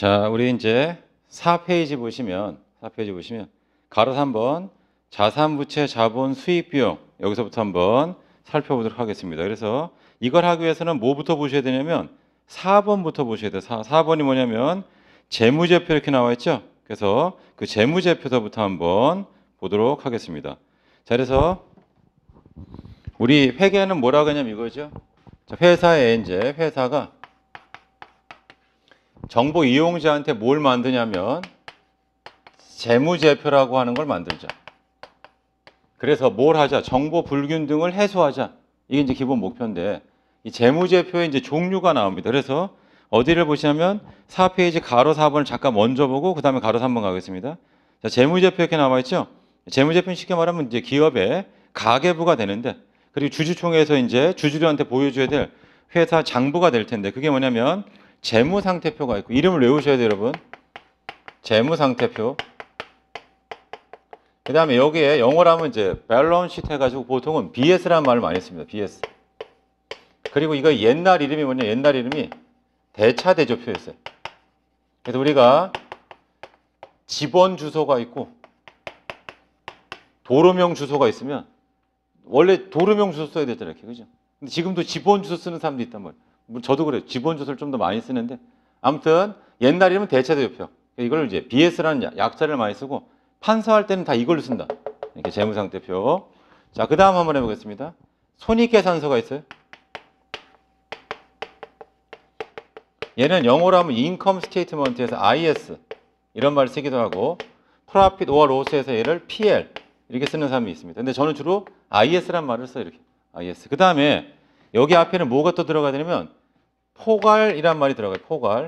자, 우리 이제 4페이지 보시면 4페이지 보시면 가로 3번 자산 부채 자본 수익 비용 여기서부터 한번 살펴보도록 하겠습니다. 그래서 이걸 하기 위해서는 뭐부터 보셔야 되냐면 4번부터 보셔야 돼요. 4, 4번이 뭐냐면 재무제표 이렇게 나와 있죠. 그래서 그 재무제표서부터 한번 보도록 하겠습니다. 자, 그래서 우리 회계는 뭐라고 하냐면 이거죠. 자, 회사에 이제 회사가 정보 이용자한테 뭘 만드냐면 재무제표라고 하는 걸 만들자. 그래서 뭘 하자? 정보 불균등을 해소하자. 이게 이제 기본 목표인데 이 재무제표의 이제 종류가 나옵니다. 그래서 어디를 보시냐면 4페이지 가로 4번을 잠깐 먼저 보고 그 다음에 가로 3번 가겠습니다. 자, 재무제표 이렇게 남아있죠? 재무제표는 쉽게 말하면 이제 기업의 가계부가 되는데 그리고 주주총회에서 이제 주주들한테 보여줘야 될 회사 장부가 될 텐데 그게 뭐냐면 재무상태표가 있고 이름을 외우셔야 돼요 여러분 재무상태표 그 다음에 여기에 영어로 하면 이제 밸런스 시트 해가지고 보통은 BS라는 말을 많이 씁니다 BS 그리고 이거 옛날 이름이 뭐냐 옛날 이름이 대차대조표였어요 그래서 우리가 집원 주소가 있고 도로명 주소가 있으면 원래 도로명 주소 써야 되잖아요 그죠 근데 지금도 집원 주소 쓰는 사람도 있단 말이에요 뭐 저도 그래요. 지분 조소를좀 더 많이 쓰는데 아무튼 옛날 이면 대체대조표. 그러니까 이걸 이제 BS라는 약자를 많이 쓰고 판서할 때는 다 이걸로 쓴다. 이렇게 재무상태표. 자, 그 다음 한번 해보겠습니다. 손익계산서가 있어요. 얘는 영어로 하면 Income s t a t e m e n t 에서 IS 이런 말을 쓰기도 하고 Profit or l o s s 에서 얘를 PL 이렇게 쓰는 사람이 있습니다. 근데 저는 주로 IS란 말을 써요. 이렇게 IS. 그 다음에 여기 앞에는 뭐가 또 들어가야 되냐면 포괄이란 말이 들어가요. 포괄.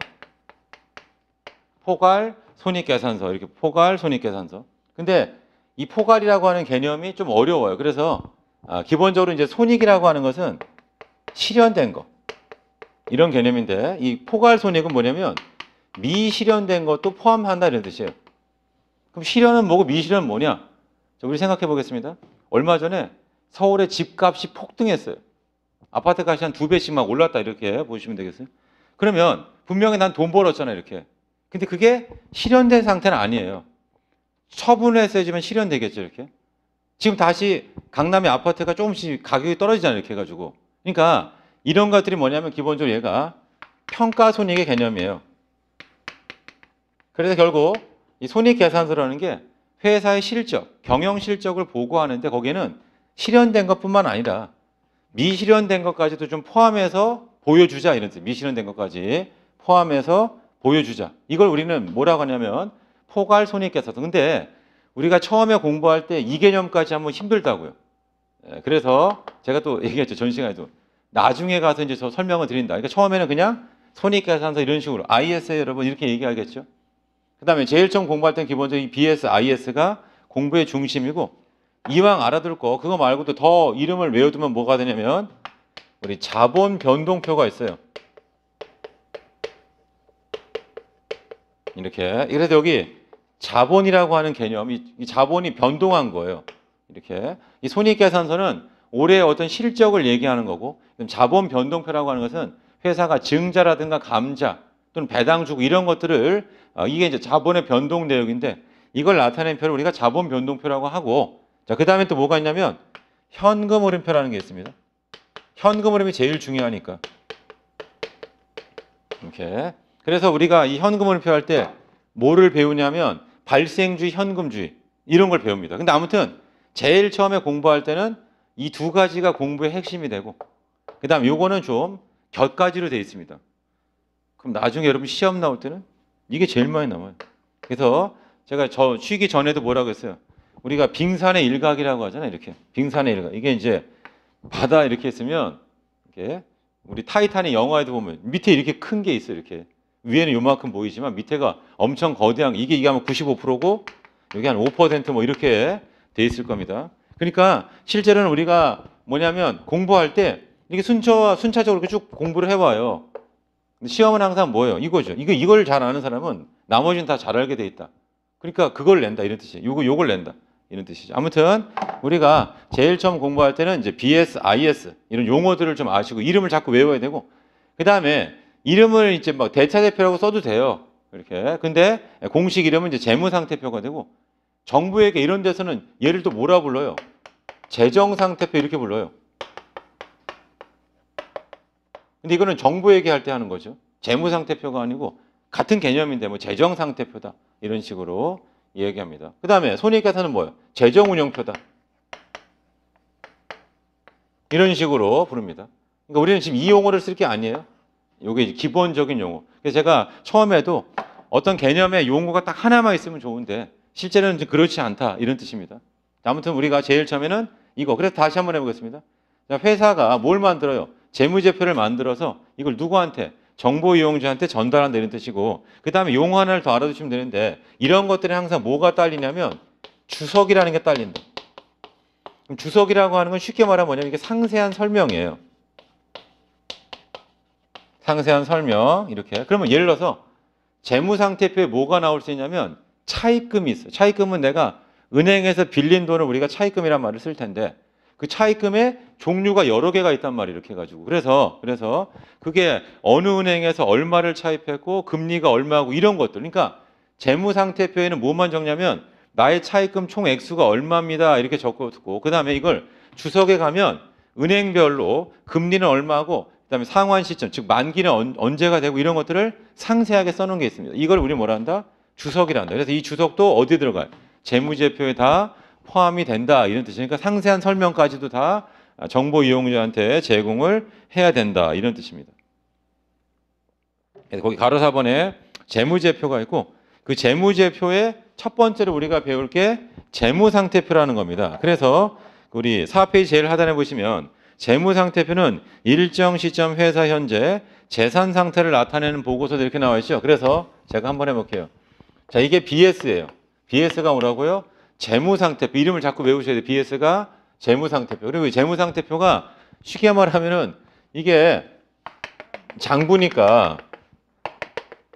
포괄 손익계산서 이렇게 포괄 손익계산서. 근데 이 포괄이라고 하는 개념이 좀 어려워요. 그래서 아, 기본적으로 이제 손익이라고 하는 것은 실현된 거 이런 개념인데 이 포괄 손익은 뭐냐면 미실현된 것도 포함한다 이런 뜻이에요. 그럼 실현은 뭐고 미실현은 뭐냐? 자, 우리 생각해 보겠습니다. 얼마 전에 서울의 집값이 폭등했어요. 아파트 값이 한 두 배씩 막 올랐다 이렇게 보시면 되겠어요. 그러면 분명히 난 돈벌었잖아 이렇게. 근데 그게 실현된 상태는 아니에요. 처분했어야지만 실현되겠죠 이렇게. 지금 다시 강남의 아파트가 조금씩 가격이 떨어지잖아요 이렇게 해가지고. 그러니까 이런 것들이 뭐냐면 기본적으로 얘가 평가 손익의 개념이에요. 그래서 결국 이 손익 계산서라는 게 회사의 실적, 경영 실적을 보고하는데 거기에는 실현된 것뿐만 아니라 미실현된 것까지도 좀 포함해서 보여주자 이런 뜻. 미실현된 것까지 포함해서 보여주자. 이걸 우리는 뭐라고 하냐면 포괄 손익계산. 근데 우리가 처음에 공부할 때 이 개념까지 하면 힘들다고요. 예, 그래서 제가 또 얘기했죠. 전 시간에도. 나중에 가서 이제 저 설명을 드린다. 그러니까 처음에는 그냥 손익계산서 이런 식으로 ISA 여러분 이렇게 얘기하겠죠. 그 다음에 제일 처음 공부할 땐 기본적인 BS, IS가 공부의 중심이고 이왕 알아둘 거 그거 말고도 더 이름을 외워두면 뭐가 되냐면 우리 자본 변동표가 있어요. 이렇게 이래서 여기 자본이라고 하는 개념이 자본이 변동한 거예요. 이렇게 이 손익계산서는 올해의 어떤 실적을 얘기하는 거고 자본 변동표라고 하는 것은 회사가 증자라든가 감자 또는 배당 주고 이런 것들을 어, 이게 이제 자본의 변동 내역인데 이걸 나타낸 표를 우리가 자본 변동표라고 하고 자, 그 다음에 또 뭐가 있냐면 현금 흐름표라는 게 있습니다. 현금 흐름이 제일 중요하니까. 이렇게. 그래서 우리가 이 현금 흐름표 할 때 뭐를 배우냐면 발생주의, 현금주의 이런 걸 배웁니다. 근데 아무튼 제일 처음에 공부할 때는 이 두 가지가 공부의 핵심이 되고 그 다음 요거는 좀 곁가지로 되어 있습니다. 그럼 나중에 여러분 시험 나올 때는 이게 제일 많이 남아요. 그래서 제가 저 쉬기 전에도 뭐라고 했어요? 우리가 빙산의 일각이라고 하잖아요. 이렇게 빙산의 일각. 이게 이제 바다 이렇게 있으면 이렇게 우리 타이탄의 영화에도 보면 밑에 이렇게 큰 게 있어 요 이렇게 위에는 요만큼 보이지만 밑에가 엄청 거대한 이게 이게 아마 95%고 여기 한 5%뭐 이렇게 돼 있을 겁니다. 그러니까 실제로는 우리가 뭐냐면 공부할 때이게순차 순차적으로 이렇게 쭉 공부를 해봐요. 시험은 항상 뭐예요? 이거죠. 이거 이걸 잘 아는 사람은 나머지는 다 잘 알게 돼 있다. 그러니까 그걸 낸다 이런 뜻이에요. 요거 요걸 낸다. 이런 뜻이죠. 아무튼 우리가 제일 처음 공부할 때는 이제 BS, IS 이런 용어들을 좀 아시고 이름을 자꾸 외워야 되고 그 다음에 이름을 이제 막 대차대표라고 써도 돼요. 이렇게. 근데 공식 이름은 이제 재무상태표가 되고 정부에게 이런 데서는 얘를 또 뭐라 불러요? 재정상태표 이렇게 불러요. 근데 이거는 정부에게 할 때 하는 거죠. 재무상태표가 아니고 같은 개념인데 뭐 재정상태표다 이런 식으로 얘기합니다그 다음에 손익계산은 뭐예요? 재정운용표다. 이런 식으로 부릅니다. 그러니까 우리는 지금 이 용어를 쓸 게 아니에요. 이게 기본적인 용어. 그래서 제가 처음에도 어떤 개념의 용어가 딱 하나만 있으면 좋은데 실제는 로 그렇지 않다 이런 뜻입니다. 아무튼 우리가 제일 처음에는 이거. 그래서 다시 한번 해보겠습니다. 회사가 뭘 만들어요? 재무제표를 만들어서 이걸 누구한테 정보 이용자한테 전달한다는 뜻이고 그 다음에 용어 하나를 더 알아두시면 되는데 이런 것들이 항상 뭐가 딸리냐면 주석이라는 게 딸린다. 그럼 주석이라고 하는 건 쉽게 말하면 뭐냐면 이게 상세한 설명이에요. 상세한 설명 이렇게 그러면 예를 들어서 재무상태표에 뭐가 나올 수 있냐면 차입금이 있어요. 차입금은 내가 은행에서 빌린 돈을 우리가 차입금이란 말을 쓸 텐데 그 차입금의 종류가 여러 개가 있단 말이에요. 이렇게 해가지고. 그래서, 그래서 그게 어느 은행에서 얼마를 차입했고, 금리가 얼마고, 이런 것들. 그러니까 재무상태표에는 뭐만 적냐면, 나의 차입금 총 액수가 얼마입니다. 이렇게 적어두고, 그 다음에 이걸 주석에 가면 은행별로 금리는 얼마고, 그 다음에 상환 시점, 즉 만기는 언제가 언 되고 이런 것들을 상세하게 써놓은 게 있습니다. 이걸 우리 뭐라 한다? 주석이란다. 그래서 이 주석도 어디 들어가요? 재무제표에 다 포함이 된다 이런 뜻이니까 그러니까 상세한 설명까지도 다 정보 이용자한테 제공을 해야 된다 이런 뜻입니다. 거기 가로 4번에 재무제표가 있고 그 재무제표의 첫 번째로 우리가 배울 게 재무상태표라는 겁니다. 그래서 우리 4페이지 제일 하단에 보시면 재무상태표는 일정 시점 회사 현재 재산 상태를 나타내는 보고서도 이렇게 나와 있죠. 그래서 제가 한번 해볼게요. 자, 이게 BS예요. BS가 뭐라고요? 재무상태표 이름을 자꾸 외우셔야 돼요. BS가 재무상태표. 그리고 재무상태표가 쉽게 말하면은 이게 장부니까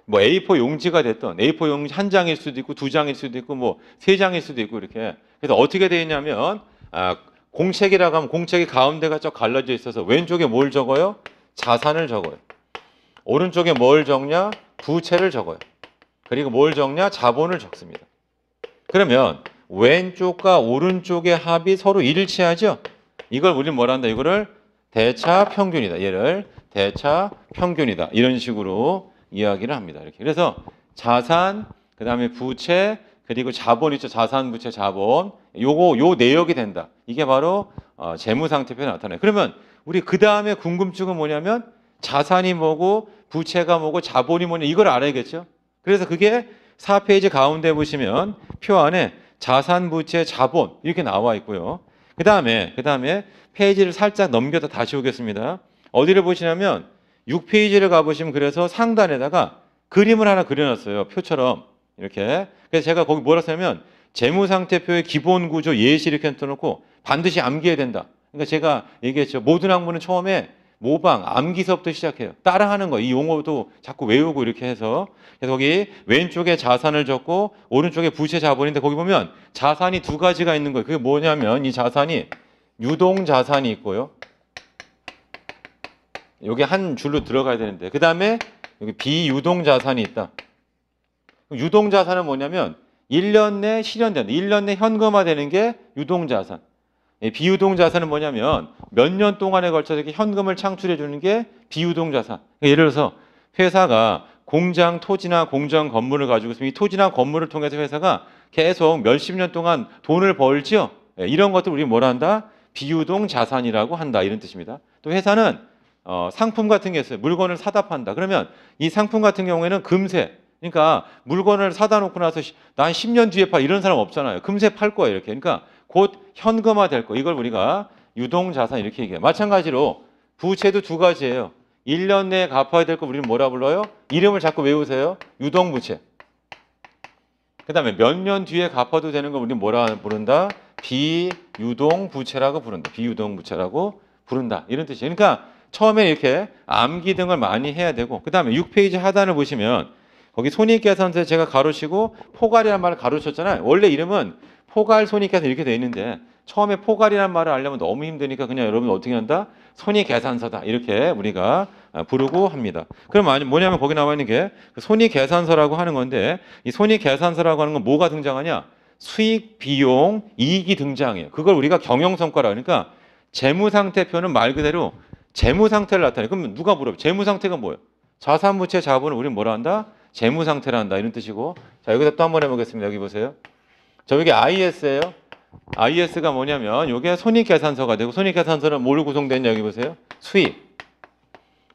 뭐 A4 용지가 됐던 A4 용지 한 장일 수도 있고 두 장일 수도 있고 뭐 세 장일 수도 있고 이렇게 그래서 어떻게 되어 있냐면 아, 공책이라고 하면 공책의 가운데가 쫙 갈라져 있어서 왼쪽에 뭘 적어요? 자산을 적어요. 오른쪽에 뭘 적냐? 부채를 적어요. 그리고 뭘 적냐? 자본을 적습니다. 그러면 왼쪽과 오른쪽의 합이 서로 일치하죠. 이걸 우리는 뭐라 한다? 이거를 대차 평균이다. 얘를 대차 평균이다. 이런 식으로 이야기를 합니다. 이렇게. 그래서 자산, 그 다음에 부채, 그리고 자본 있죠. 자산, 부채, 자본. 요거, 요 내역이 된다. 이게 바로 어, 재무상태표에 나타나요. 그러면 우리 그 다음에 궁금증은 뭐냐면 자산이 뭐고 부채가 뭐고 자본이 뭐냐 이걸 알아야겠죠. 그래서 그게 4페이지 가운데 보시면 표 안에 자산, 부채, 자본 이렇게 나와 있고요. 그 다음에 그 다음에 페이지를 살짝 넘겨서 다시 오겠습니다. 어디를 보시냐면 6페이지를 가보시면 그래서 상단에다가 그림을 하나 그려놨어요. 표처럼 이렇게. 그래서 제가 거기 뭐라 쓰냐면 재무상태표의 기본구조 예시 이렇게 놓고 반드시 암기해야 된다. 그러니까 제가 얘기했죠. 모든 학문은 처음에 모방, 암기서부터 시작해요. 따라하는 거. 이 용어도 자꾸 외우고 이렇게 해서. 그래서 거기 왼쪽에 자산을 적고 오른쪽에 부채 자본인데 거기 보면 자산이 두 가지가 있는 거예요. 그게 뭐냐면 이 자산이 유동 자산이 있고요. 여기 한 줄로 들어가야 되는데. 그 다음에 여기 비유동 자산이 있다. 유동 자산은 뭐냐면 1년 내 실현되는, 1년 내 현금화되는 게 유동 자산. 예, 비유동 자산은 뭐냐면 몇 년 동안에 걸쳐서 이렇게 현금을 창출해 주는 게 비유동 자산. 그러니까 예를 들어서 회사가 공장 토지나 공장 건물을 가지고 있으면 이 토지나 건물을 통해서 회사가 계속 몇 십 년 동안 돈을 벌지요. 예, 이런 것들 우리 뭐라 한다? 비유동 자산이라고 한다. 이런 뜻입니다. 또 회사는 어, 상품 같은 게 있어요. 물건을 사다 판다. 그러면 이 상품 같은 경우에는 금세 그러니까 물건을 사다 놓고 나서 난 10년 뒤에 팔 이런 사람 없잖아요. 금세 팔 거예요. 이렇게. 그러니까 곧 현금화 될 거. 이걸 우리가 유동 자산 이렇게 얘기해요. 마찬가지로 부채도 두 가지예요. 1년 내에 갚아야 될 거 우리는 뭐라 불러요? 이름을 자꾸 외우세요. 유동 부채. 그다음에 몇 년 뒤에 갚아도 되는 거 우리는 뭐라 부른다? 비유동 부채라고 부른다. 비유동 부채라고 부른다. 이런 뜻이에요. 그러니까 처음에 이렇게 암기 등을 많이 해야 되고 그다음에 6페이지 하단을 보시면 거기 손익계산서에 제가 가로치고 포괄이라는 말을 가로쳤잖아요. 원래 이름은 포괄 손익계산 이렇게 돼 있는데 처음에 포괄이란 말을 알려면 너무 힘드니까 그냥 여러분 어떻게 한다? 손익계산서다 이렇게 우리가 아, 부르고 합니다. 그럼 뭐냐면 거기 나와 있는 게 그 손익계산서라고 하는 건데 이 손익계산서라고 하는 건 뭐가 등장하냐? 수익, 비용, 이익이 등장해요. 그걸 우리가 경영성과라 그러니까 재무상태표는 말 그대로 재무상태를 나타내요. 그럼 누가 물어요? 재무상태가 뭐예요? 자산부채 자본을 우리는 뭐라 한다? 재무상태라 한다 이런 뜻이고 자 여기서 또 한 번 해보겠습니다. 여기 보세요. 저게 IS예요. IS가 뭐냐면 이게 손익계산서가 되고 손익계산서는 뭘 구성되냐 여기 보세요. 수익,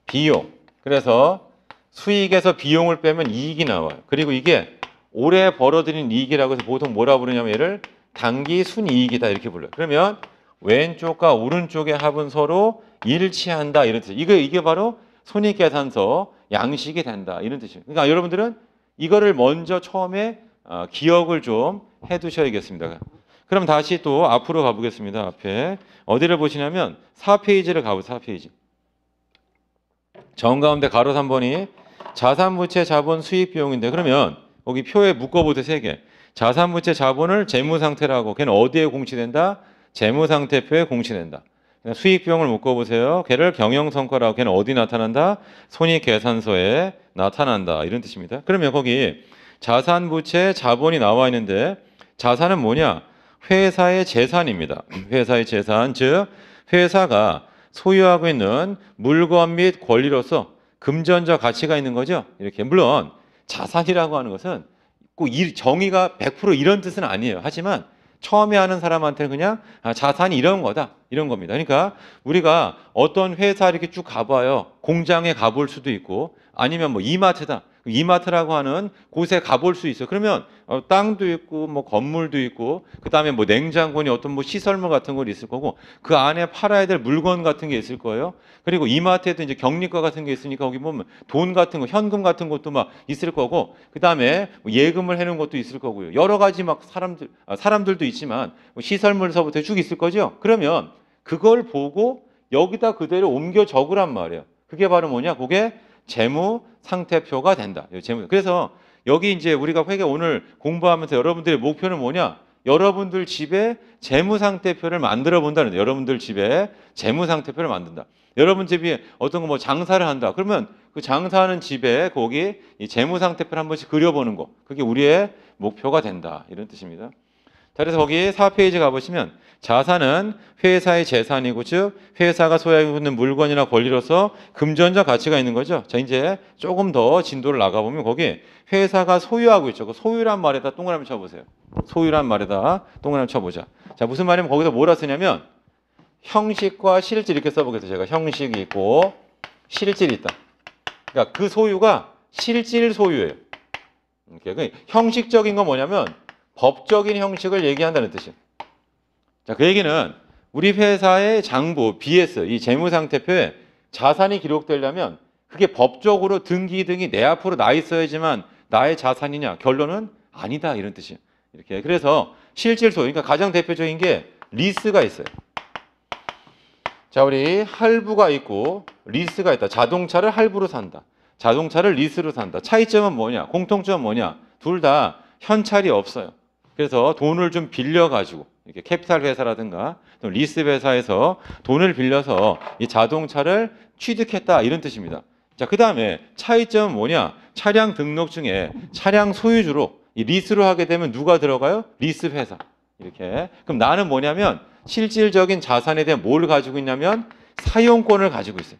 비용. 그래서 수익에서 비용을 빼면 이익이 나와요. 그리고 이게 올해 벌어들인 이익이라고 해서 보통 뭐라 부르냐면 얘를 단기 순이익이다 이렇게 불러요. 그러면 왼쪽과 오른쪽의 합은 서로 일치한다 이런 뜻. 이에요 이게 바로 손익계산서 양식이 된다 이런 뜻이에요. 그러니까 여러분들은 이거를 먼저 처음에 어, 기억을 좀해 두셔야겠습니다. 그럼 다시 또 앞으로 가보겠습니다. 앞에 어디를 보시냐면 4페이지를 가보세요. 4페이지. 정 가운데 가로 3번이 자산부채 자본 수익 비용인데 그러면 여기 표에 묶어보세요. 3개. 자산부채 자본을 재무상태라고 걔는 어디에 공시된다? 재무상태표에 공시된다. 수익 비용을 묶어보세요. 걔를 경영성과라고 걔는 어디 나타난다? 손익계산서에 나타난다. 이런 뜻입니다. 그러면 거기 자산부채 자본이 나와 있는데 자산은 뭐냐? 회사의 재산입니다. 회사의 재산. 즉, 회사가 소유하고 있는 물건 및 권리로서 금전적 가치가 있는 거죠. 이렇게. 물론, 자산이라고 하는 것은 꼭 정의가 100% 이런 뜻은 아니에요. 하지만 처음에 하는 사람한테는 그냥 아, 자산이 이런 거다 이런 겁니다. 그러니까 우리가 어떤 회사 이렇게 쭉 가봐요. 공장에 가볼 수도 있고 아니면 뭐 이마트다 이마트라고 하는 곳에 가볼 수 있어. 그러면 어, 땅도 있고 뭐 건물도 있고 그다음에 뭐 냉장고니 어떤 뭐 시설물 같은 건 있을 거고 그 안에 팔아야 될 물건 같은 게 있을 거예요. 그리고 이마트에도 이제 격리과 같은 게 있으니까 거기 보면 돈 같은 거, 현금 같은 것도 막 있을 거고 그다음에 뭐 예금을 해 놓은 것도 있을 거고요. 여러 가지 막 사람들 아, 사람들도 있지만 뭐 시설물서부터 쭉 있을 거죠. 그러면 그걸 보고 여기다 그대로 옮겨 적으란 말이에요. 그게 바로 뭐냐? 그게 재무 상태표가 된다. 재무. 그래서 여기 이제 우리가 회계 오늘 공부하면서 여러분들의 목표는 뭐냐? 여러분들 집에 재무 상태표를 만들어 본다는 여러분들 집에 재무 상태표를 만든다. 여러분 집이 어떤 거 뭐 장사를 한다. 그러면 그 장사하는 집에 거기 이 재무 상태표를 한 번씩 그려보는 거. 그게 우리의 목표가 된다. 이런 뜻입니다. 자, 그래서 거기 4페이지 가보시면 자산은 회사의 재산이고 즉 회사가 소유하고 있는 물건이나 권리로서 금전적 가치가 있는 거죠. 자 이제 조금 더 진도를 나가보면 거기 회사가 소유하고 있죠. 그 소유란 말에다 동그라미 쳐보세요. 소유란 말에다 동그라미 쳐보자. 자 무슨 말이면 거기서 뭐라 쓰냐면 형식과 실질 이렇게 써보겠어요. 제가 형식이 있고 실질이 있다. 그러니까 그 소유가 실질 소유예요. 이렇게. 그 형식적인 건 뭐냐면 법적인 형식을 얘기한다는 뜻이에요. 자, 그 얘기는 우리 회사의 장부, BS, 이 재무상태표에 자산이 기록되려면 그게 법적으로 등기 등이 내 앞으로 나 있어야지만 나의 자산이냐? 결론은 아니다. 이런 뜻이에요. 이렇게. 그래서 실질소, 그러니까 가장 대표적인 게 리스가 있어요. 자, 우리 할부가 있고 리스가 있다. 자동차를 할부로 산다. 자동차를 리스로 산다. 차이점은 뭐냐? 공통점은 뭐냐? 둘 다 현찰이 없어요. 그래서 돈을 좀 빌려가지고 이렇게 캐피탈 회사라든가 리스 회사에서 돈을 빌려서 이 자동차를 취득했다 이런 뜻입니다. 자, 그다음에 차이점은 뭐냐? 차량 등록증에 차량 소유주로 이 리스로 하게 되면 누가 들어가요? 리스 회사. 이렇게. 그럼 나는 뭐냐면 실질적인 자산에 대한 뭘 가지고 있냐면 사용권을 가지고 있어요.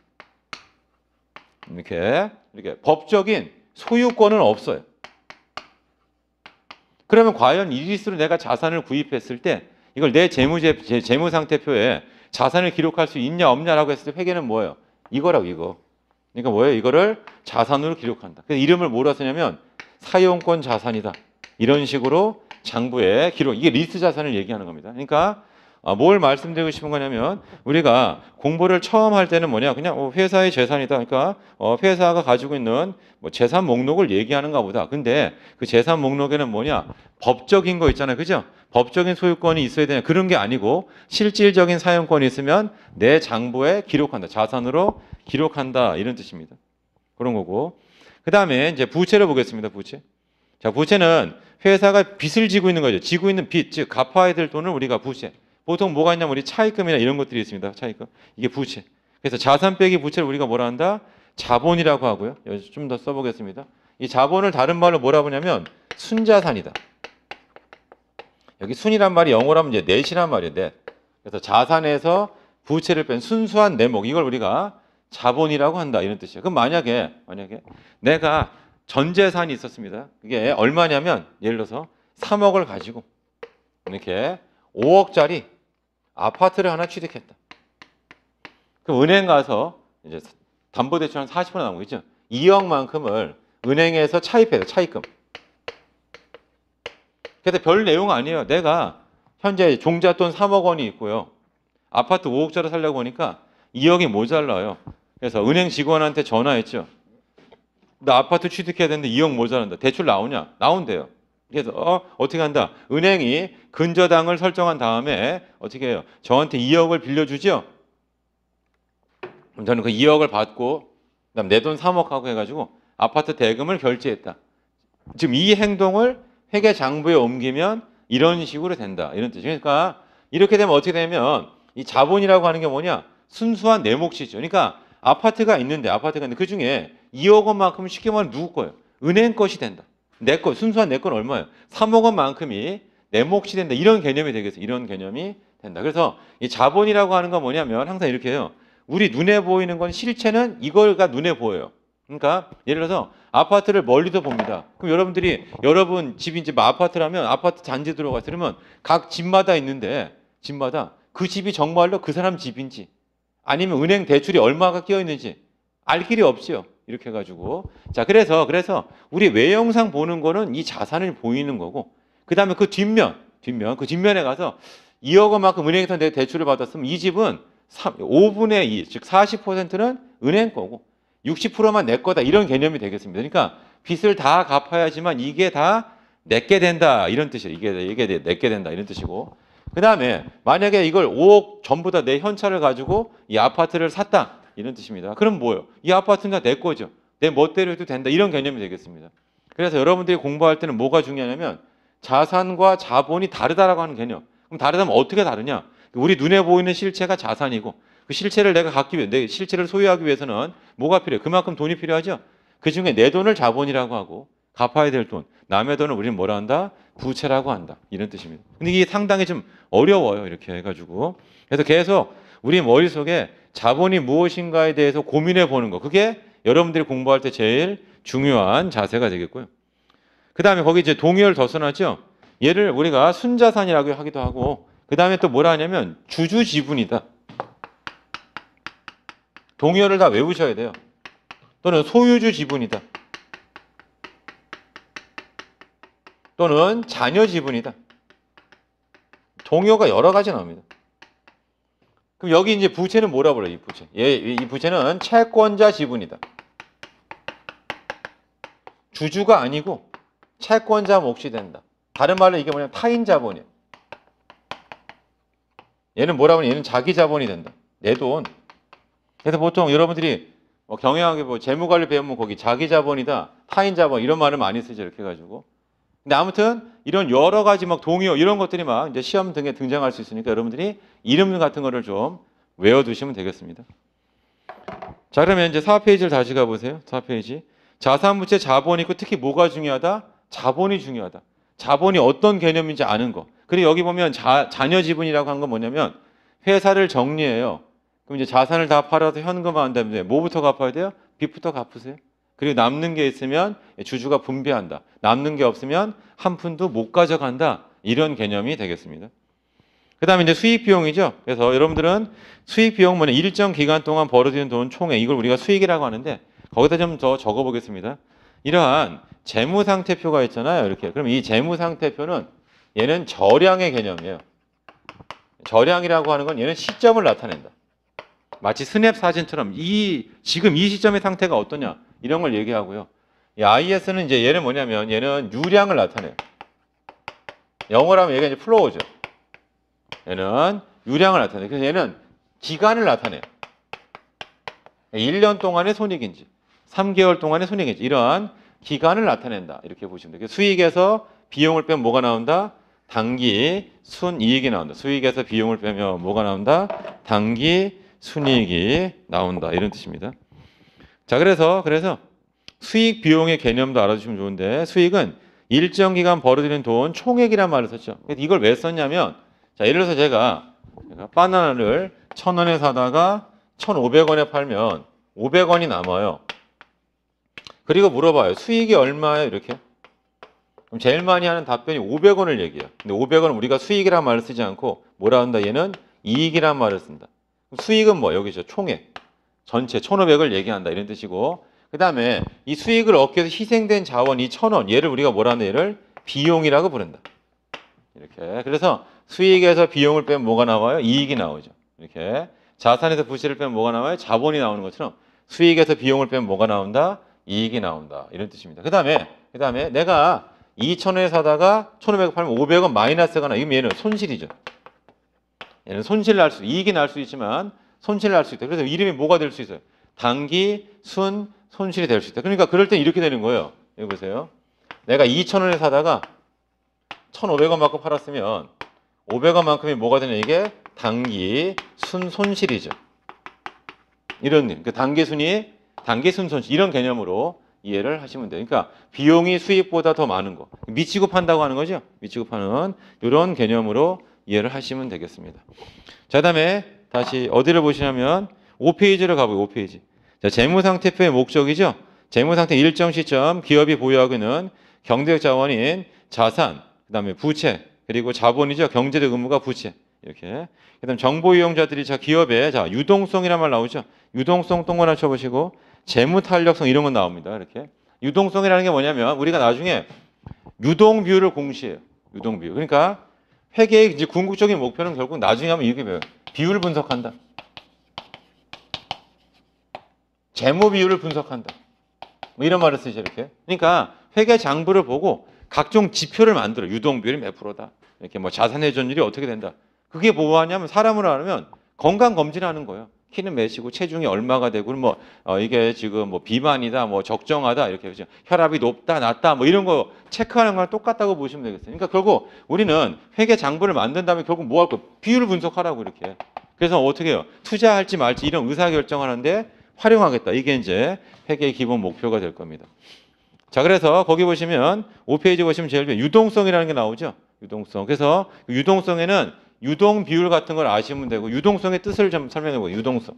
이렇게. 이렇게 법적인 소유권은 없어요. 그러면 과연 이 리스로 내가 자산을 구입했을 때 이걸 내 재무제, 재무상태표에 자산을 기록할 수 있냐 없냐라고 했을 때 회계는 뭐예요? 이거라고 이거. 그러니까 뭐예요? 이거를 자산으로 기록한다. 그래서 이름을 뭐라 쓰냐면 사용권 자산이다. 이런 식으로 장부에 기록. 이게 리스트 자산을 얘기하는 겁니다. 그러니까 아, 뭘 말씀드리고 싶은 거냐면 우리가 공부를 처음 할 때는 뭐냐 그냥 어, 회사의 재산이다 그러니까 어, 회사가 가지고 있는 뭐 재산 목록을 얘기하는가 보다 근데 그 재산 목록에는 뭐냐 법적인 거 있잖아요 그죠 법적인 소유권이 있어야 되냐 그런 게 아니고 실질적인 사용권이 있으면 내 장부에 기록한다 자산으로 기록한다 이런 뜻입니다 그런 거고 그 다음에 이제 부채를 보겠습니다 부채 자 부채는 회사가 빚을 지고 있는 거죠 지고 있는 빚즉 갚아야 될 돈을 우리가 부채 보통 뭐가 있냐면 우리 차입금이나 이런 것들이 있습니다 차입금 이게 부채 그래서 자산 빼기 부채를 우리가 뭐라 한다 자본이라고 하고요 좀 더 써보겠습니다 이 자본을 다른 말로 뭐라 보냐면 순자산이다 여기 순이란 말이 영어하면 이제 넷이란 말인데 그래서 자산에서 부채를 뺀 순수한 내목 이걸 우리가 자본이라고 한다 이런 뜻이에요. 그럼 만약에 만약에 내가 전 재산이 있었습니다. 그게 얼마냐면 예를 들어서 3억을 가지고 이렇게 5억짜리 아파트를 하나 취득했다. 그럼 은행 가서 이제 담보대출 한 40% 나오고 있죠. 2억만큼을 은행에서 차입해요. 차입금. 그래서 별 내용 아니에요. 내가 현재 종잣돈 3억 원이 있고요. 아파트 5억짜리 살려고 하니까 2억이 모자라요. 그래서 은행 직원한테 전화했죠. 나 아파트 취득해야 되는데 2억 모자란다. 대출 나오냐? 나온대요. 그래서 어, 어떻게 한다? 은행이 근저당을 설정한 다음에 어떻게 해요? 저한테 2억을 빌려주죠. 그럼 저는 그 2억을 받고 그다음 내돈 3억 하고 해가지고 아파트 대금을 결제했다. 지금 이 행동을 회계 장부에 옮기면 이런 식으로 된다. 이런 뜻이 그러니까 이렇게 되면 어떻게 되면 이 자본이라고 하는 게 뭐냐? 순수한 내 몫이죠. 그러니까 아파트가 있는데 아파트가 있는데 그 중에 2억 원만큼 쉽게 말하면 누구 거예요? 은행 것이 된다. 내 것, 순수한 내 건 얼마예요? 3억 원만큼이 내 몫이 된다. 이런 개념이 되겠어 이런 개념이 된다. 그래서 이 자본이라고 하는 건 뭐냐면 항상 이렇게 해요. 우리 눈에 보이는 건 실체는 이걸가 눈에 보여요. 그러니까 예를 들어서 아파트를 멀리서 봅니다. 그럼 여러분들이 여러분 집이 이제 뭐 아파트라면 아파트 잔지 들어가서 그면각 집마다 있는데 집마다 그 집이 정말로 그 사람 집인지 아니면 은행 대출이 얼마가 끼어 있는지 알 길이 없지요. 이렇게 해가지고 자 그래서 그래서 우리 외형상 보는 거는 이 자산을 보이는 거고 그 다음에 그 뒷면 뒷면 그 뒷면에 가서 2억 원만큼 은행에서 내 대출을 받았으면 이 집은 3, 5분의 2, 즉 40%는 은행 거고 60%만 내 거다 이런 개념이 되겠습니다. 그러니까 빚을 다 갚아야지만 이게 다 내게 된다 이런 뜻이에요. 이게 이게 내게 된다 이런 뜻이고 그 다음에 만약에 이걸 5억 전부 다 내 현찰을 가지고 이 아파트를 샀다 이런 뜻입니다. 그럼 뭐예요? 이 아파트는 다내 거죠. 내 멋대로 해도 된다 이런 개념이 되겠습니다. 그래서 여러분들이 공부할 때는 뭐가 중요하냐면 자산과 자본이 다르다라고 하는 개념. 그럼 다르다면 어떻게 다르냐? 우리 눈에 보이는 실체가 자산이고 그 실체를 내가 갖기 위해, 내 실체를 소유하기 위해서는 뭐가 필요해? 그만큼 돈이 필요하죠? 그 중에 내 돈을 자본이라고 하고, 갚아야 될 돈, 남의 돈을 우리는 뭐라 한다? 부채라고 한다. 이런 뜻입니다. 근데 이게 상당히 좀 어려워요. 이렇게 해가지고. 그래서 계속 우리 머릿속에 자본이 무엇인가에 대해서 고민해 보는 거. 그게 여러분들이 공부할 때 제일 중요한 자세가 되겠고요. 그 다음에 거기 이제 동의를 더 써놨죠. 얘를 우리가 순자산이라고 하기도 하고, 그 다음에 또 뭐라 하냐면 주주 지분이다. 동의어를 다 외우셔야 돼요. 또는 소유주 지분이다. 또는 자녀 지분이다. 동의어가 여러 가지 나옵니다. 그럼 여기 이제 부채는 뭐라 그래요? 이 부채. 예, 이 부채는 채권자 지분이다. 주주가 아니고 채권자 몫이 된다. 다른 말로 이게 뭐냐면 타인 자본이야. 얘는 뭐라고 하면 얘는 자기 자본이 된다. 내 돈. 그래서 보통 여러분들이 뭐 경영학에 뭐 재무관리 배우면 거기 자기 자본이다, 타인 자본 이런 말을 많이 쓰죠 이렇게 해가지고. 근데 아무튼 이런 여러 가지 막 동요 이런 것들이 막 이제 시험 등에 등장할 수 있으니까 여러분들이 이름 같은 거를 좀 외워두시면 되겠습니다. 자 그러면 이제 4페이지를 다시 가보세요. 4페이지. 자산부채 자본이 있고 특히 뭐가 중요하다? 자본이 중요하다. 자본이 어떤 개념인지 아는 거. 그리고 여기 보면 자, 자녀 지분이라고 한건 뭐냐면 회사를 정리해요. 그럼 이제 자산을 다 팔아서 현금화 한다면 뭐부터 갚아야 돼요? 빚부터 갚으세요. 그리고 남는 게 있으면 주주가 분배한다. 남는 게 없으면 한 푼도 못 가져간다. 이런 개념이 되겠습니다. 그 다음에 이제 수익 비용이죠. 그래서 여러분들은 수익 비용 뭐냐 일정 기간 동안 벌어지는돈 총액 이걸 우리가 수익이라고 하는데 거기다 좀 더 적어 보겠습니다. 이러한 재무 상태표가 있잖아요. 이렇게. 그럼 이 재무 상태표는 얘는 절량의 개념이에요. 절량이라고 하는 건 얘는 시점을 나타낸다. 마치 스냅 사진처럼 이 지금 이 시점의 상태가 어떠냐 이런 걸 얘기하고요. 이 IS는 이제 얘는 뭐냐면 얘는 유량을 나타내요. 영어로 하면 얘가 이제 플로우죠. 얘는 유량을 나타내요. 그래서 얘는 기간을 나타내요. 1년 동안의 손익인지 3개월 동안의 손익인지 이러한 기간을 나타낸다. 이렇게 보시면 돼요. 수익에서 비용을 빼면 뭐가 나온다? 단기 순이익이 나온다. 수익에서 비용을 빼면 뭐가 나온다? 단기 순이익이 나온다 이런 뜻입니다. 자 그래서 그래서 수익 비용의 개념도 알아주시면 좋은데 수익은 일정 기간 벌어들인 돈 총액이란 말을 썼죠. 이걸 왜 썼냐면 자 예를 들어서 제가, 제가 바나나를 천 원에 사다가 천 오백 원에 팔면 오백 원이 남아요. 그리고 물어봐요. 수익이 얼마예요? 이렇게. 그럼 제일 많이 하는 답변이 5 0원을 얘기해요. 근데 5 0원 우리가 수익이란 말을 쓰지 않고 뭐라 한다? 얘는 이익이란 말을 쓴다. 수익은 뭐 여기죠. 총액. 전체 1,500을 얘기한다 이런 뜻이고 그 다음에 이 수익을 얻기 위해서 희생된 자원 이 1,000원 얘를 우리가 뭐라는 얘를 비용이라고 부른다. 이렇게 그래서 수익에서 비용을 빼면 뭐가 나와요? 이익이 나오죠. 이렇게 자산에서 부실을 빼면 뭐가 나와요? 자본이 나오는 것처럼 수익에서 비용을 빼면 뭐가 나온다? 이익이 나온다. 이런 뜻입니다. 그 다음에 그 다음에 내가 2,000원에 사다가 1,500원 팔면 500원 마이너스가 나. 이면 얘는 손실이죠. 얘는 손실 날 수, 이익이 날 수 있지만 손실 날수 있다. 그래서 이름이 뭐가 될 수 있어요? 단기, 순, 손실이 될 수 있다. 그러니까 그럴 땐 이렇게 되는 거예요. 여기 보세요. 내가 2,000원에 사다가 1,500원만큼 팔았으면 500원만큼이 뭐가 되냐? 이게 단기, 순, 손실이죠. 이런, 그 단기 순이 단기 순 손실, 이런 개념으로 이해를 하시면 돼요. 그러니까 비용이 수익보다 더 많은 거. 미치고 판다고 하는 거죠. 미치고 파는 이런 개념으로 이해를 하시면 되겠습니다. 자, 다음에 다시 어디를 보시냐면 5페이지를 가보고 5페이지. 자, 재무상태표의 목적이죠. 재무상태 일정 시점 기업이 보유하고 있는 경제적 자원인 자산, 그다음에 부채, 그리고 자본이죠. 경제적 의무가 부채. 이렇게. 그다음 정보 이용자들이 자 기업의 자 유동성이란 말 나오죠. 유동성 동그라미 쳐보시고 재무 탄력성 이런 건 나옵니다. 이렇게. 유동성이라는 게 뭐냐면 우리가 나중에 유동비율을 공시해요. 유동비율. 그러니까 회계의 이제 궁극적인 목표는 결국 나중에 하면 이게 뭐예요? 비율 분석한다. 재무 비율을 분석한다. 뭐 이런 말을 쓰죠 이렇게. 그러니까 회계 장부를 보고 각종 지표를 만들어. 유동 비율이 몇 프로다. 이렇게 뭐 자산 회전율이 어떻게 된다. 그게 뭐하냐면 사람으로 하면 건강 검진하는 거예요. 키는 몇이고 체중이 얼마가 되고 뭐 어, 이게 지금 뭐 비만이다 뭐 적정하다 이렇게 그죠 혈압이 높다 낮다 뭐 이런 거 체크하는 거랑 똑같다고 보시면 되겠어요. 그러니까 결국 우리는 회계 장부를 만든 다음에 결국 뭐 할거 비율 을 분석하라고 이렇게. 그래서 어떻게 해 투자할지 말지 이런 의사 결정하는데 활용하겠다. 이게 이제 회계의 기본 목표가 될 겁니다. 자, 그래서 거기 보시면 5페이지 보시면 제일 유동성이라는 게 나오죠. 유동성. 그래서 유동성에는 유동 비율 같은 걸 아시면 되고 유동성의 뜻을 좀 설명해 보세요. 유동성.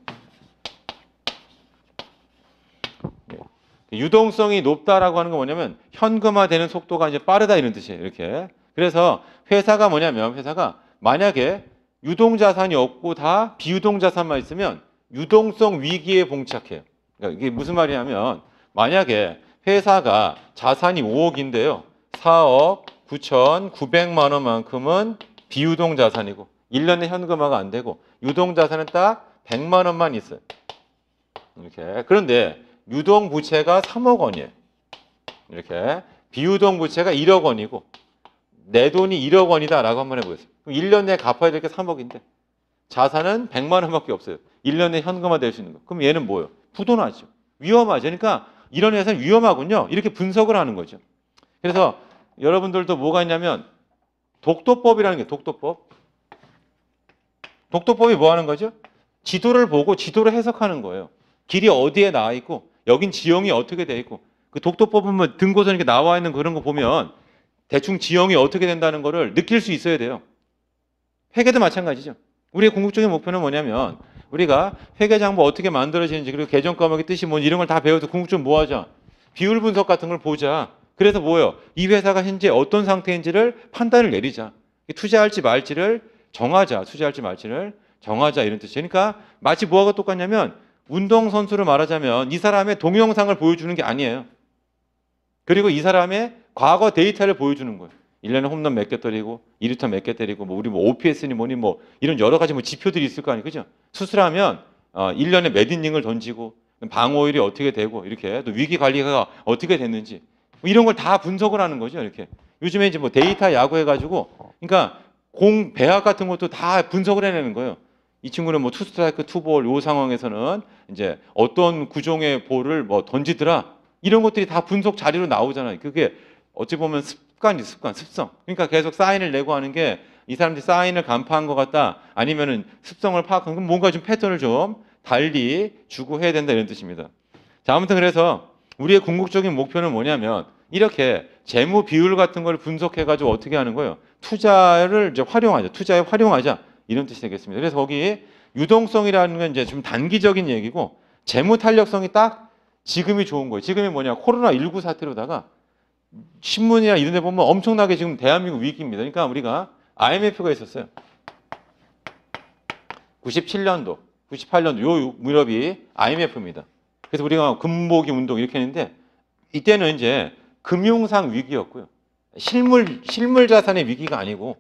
유동성이 높다라고 하는 건 뭐냐면 현금화되는 속도가 이제 빠르다 이런 뜻이에요. 이렇게. 그래서 회사가 뭐냐면 회사가 만약에 유동 자산이 없고 다 비유동 자산만 있으면 유동성 위기에 봉착해요. 그러니까 이게 무슨 말이냐면 만약에 회사가 자산이 5억인데요. 4억 9,900만 원만큼은 비유동 자산이고 1년에 현금화가 안 되고 유동 자산은 딱 100만 원만 있어요. 이렇게. 그런데 유동 부채가 3억 원이에요. 이렇게. 비유동 부채가 1억 원이고 내 돈이 1억 원이다라고 한 번 해보겠습니다. 1년 내에 갚아야 될 게 3억인데 자산은 100만 원밖에 없어요. 1년에 현금화 될 수 있는 거. 그럼 얘는 뭐예요? 부도나죠. 위험하죠. 그러니까 이런 회사는 위험하군요. 이렇게 분석을 하는 거죠. 그래서 여러분들도 뭐가 있냐면 독도법이라는 게 독도법. 독도법이 뭐 하는 거죠? 지도를 보고 지도를 해석하는 거예요. 길이 어디에 나와 있고 여긴 지형이 어떻게 돼 있고 그 독도법 보면 뭐 등고선 이렇게 나와 있는 그런 거 보면 대충 지형이 어떻게 된다는 거를 느낄 수 있어야 돼요. 회계도 마찬가지죠. 우리의 궁극적인 목표는 뭐냐면 우리가 회계 장부 어떻게 만들어지는지 그리고 개정 과목의 뜻이 뭔 이런 걸 다 배워서 궁극적으로 뭐 하자. 비율 분석 같은 걸 보자. 그래서 뭐예요? 이 회사가 현재 어떤 상태인지를 판단을 내리자. 투자할지 말지를 정하자. 투자할지 말지를 정하자. 이런 뜻이에요. 그러니까 마치 뭐하고 똑같냐면 운동선수를 말하자면 이 사람의 동영상을 보여주는 게 아니에요. 그리고 이 사람의 과거 데이터를 보여주는 거예요. 1년에 홈런 몇 개 때리고, 2루타 몇개 때리고, 뭐 우리 뭐 OPS니 뭐니 뭐 이런 여러 가지 뭐 지표들이 있을 거 아니에요. 그죠? 수술하면 어, 1년에 몇 이닝을 던지고, 방어율이 어떻게 되고, 이렇게 또 위기 관리가 어떻게 됐는지 뭐 이런 걸 다 분석을 하는 거죠 이렇게 요즘에 이제 뭐 데이터 야구해가지고 그러니까 공 배합 같은 것도 다 분석을 해내는 거예요. 이 친구는 뭐 투스트라이크 투볼 요 상황에서는 이제 어떤 구종의 볼을 뭐 던지더라 이런 것들이 다 분석 자료로 나오잖아요. 그게 어찌 보면 습관이 습관 습성. 그러니까 계속 사인을 내고 하는 게 이 사람들이 사인을 간파한 것 같다 아니면은 습성을 파악한 건 뭔가 좀 패턴을 좀 달리 주고 해야 된다 이런 뜻입니다. 자 아무튼 그래서 우리의 궁극적인 목표는 뭐냐면 이렇게 재무 비율 같은 걸 분석해 가지고 어떻게 하는 거예요? 투자를 이제 활용하자. 투자에 활용하자. 이런 뜻이 되겠습니다. 그래서 거기에 유동성이라는 건 이제 좀 단기적인 얘기고 재무 탄력성이 딱 지금이 좋은 거예요. 지금이 뭐냐? 코로나 19 사태로다가 신문이나 이런 데 보면 엄청나게 지금 대한민국 위기입니다. 그러니까 우리가 IMF가 있었어요. 97년도, 98년도 요 무렵이 IMF입니다. 그래서 우리가 금모기 운동 이렇게 했는데 이때는 이제 금융상 위기였고요. 실물 실물 자산의 위기가 아니고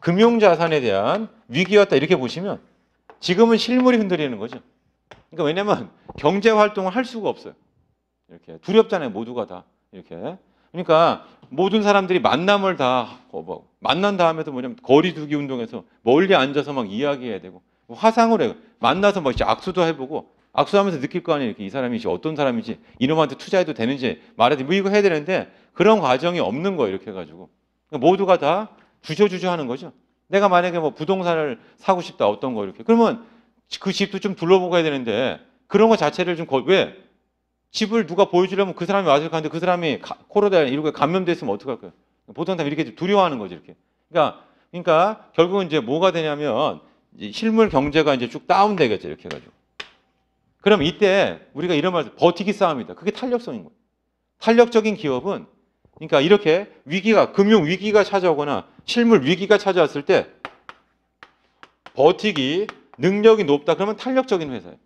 금융 자산에 대한 위기였다 이렇게 보시면 지금은 실물이 흔들리는 거죠. 그러니까 왜냐면 경제 활동을 할 수가 없어요. 이렇게 두렵잖아요. 모두가 다 이렇게. 그러니까 모든 사람들이 만남을 다 뭐, 만난 다음에도 뭐냐면 거리두기 운동에서 멀리 앉아서 막 이야기해야 되고 화상으로 해요. 만나서 막 악수도 해보고 악수하면서 느낄 거 아니에요. 이렇게 이 사람이 이제 어떤 사람인지 이놈한테 투자해도 되는지 말해도 뭐 이거 해야 되는데 그런 과정이 없는 거예요. 이렇게 해가지고 그러니까 모두가 다 주저주저 하는 거죠. 내가 만약에 뭐 부동산을 사고 싶다 어떤 거 이렇게 그러면 그 집도 좀 둘러보고 해야 되는데 그런 거 자체를 좀왜 집을 누가 보여주려면 그 사람이 와서 가는데 그 사람이 코로나 이런 거에 감염됐으면 어떡할까요? 보통 사람 이렇게 두려워하는 거죠 이렇게. 그러니까 그러니까 결국은 이제 뭐가 되냐면 이제 실물 경제가 이제 쭉 다운되겠죠 이렇게 해가지고. 그럼 이때 우리가 이런 말을 버티기 싸움이다. 그게 탄력성인 거예요. 탄력적인 기업은 그러니까 이렇게 위기가 금융 위기가 찾아오거나 실물 위기가 찾아왔을 때 버티기 능력이 높다 그러면 탄력적인 회사예요.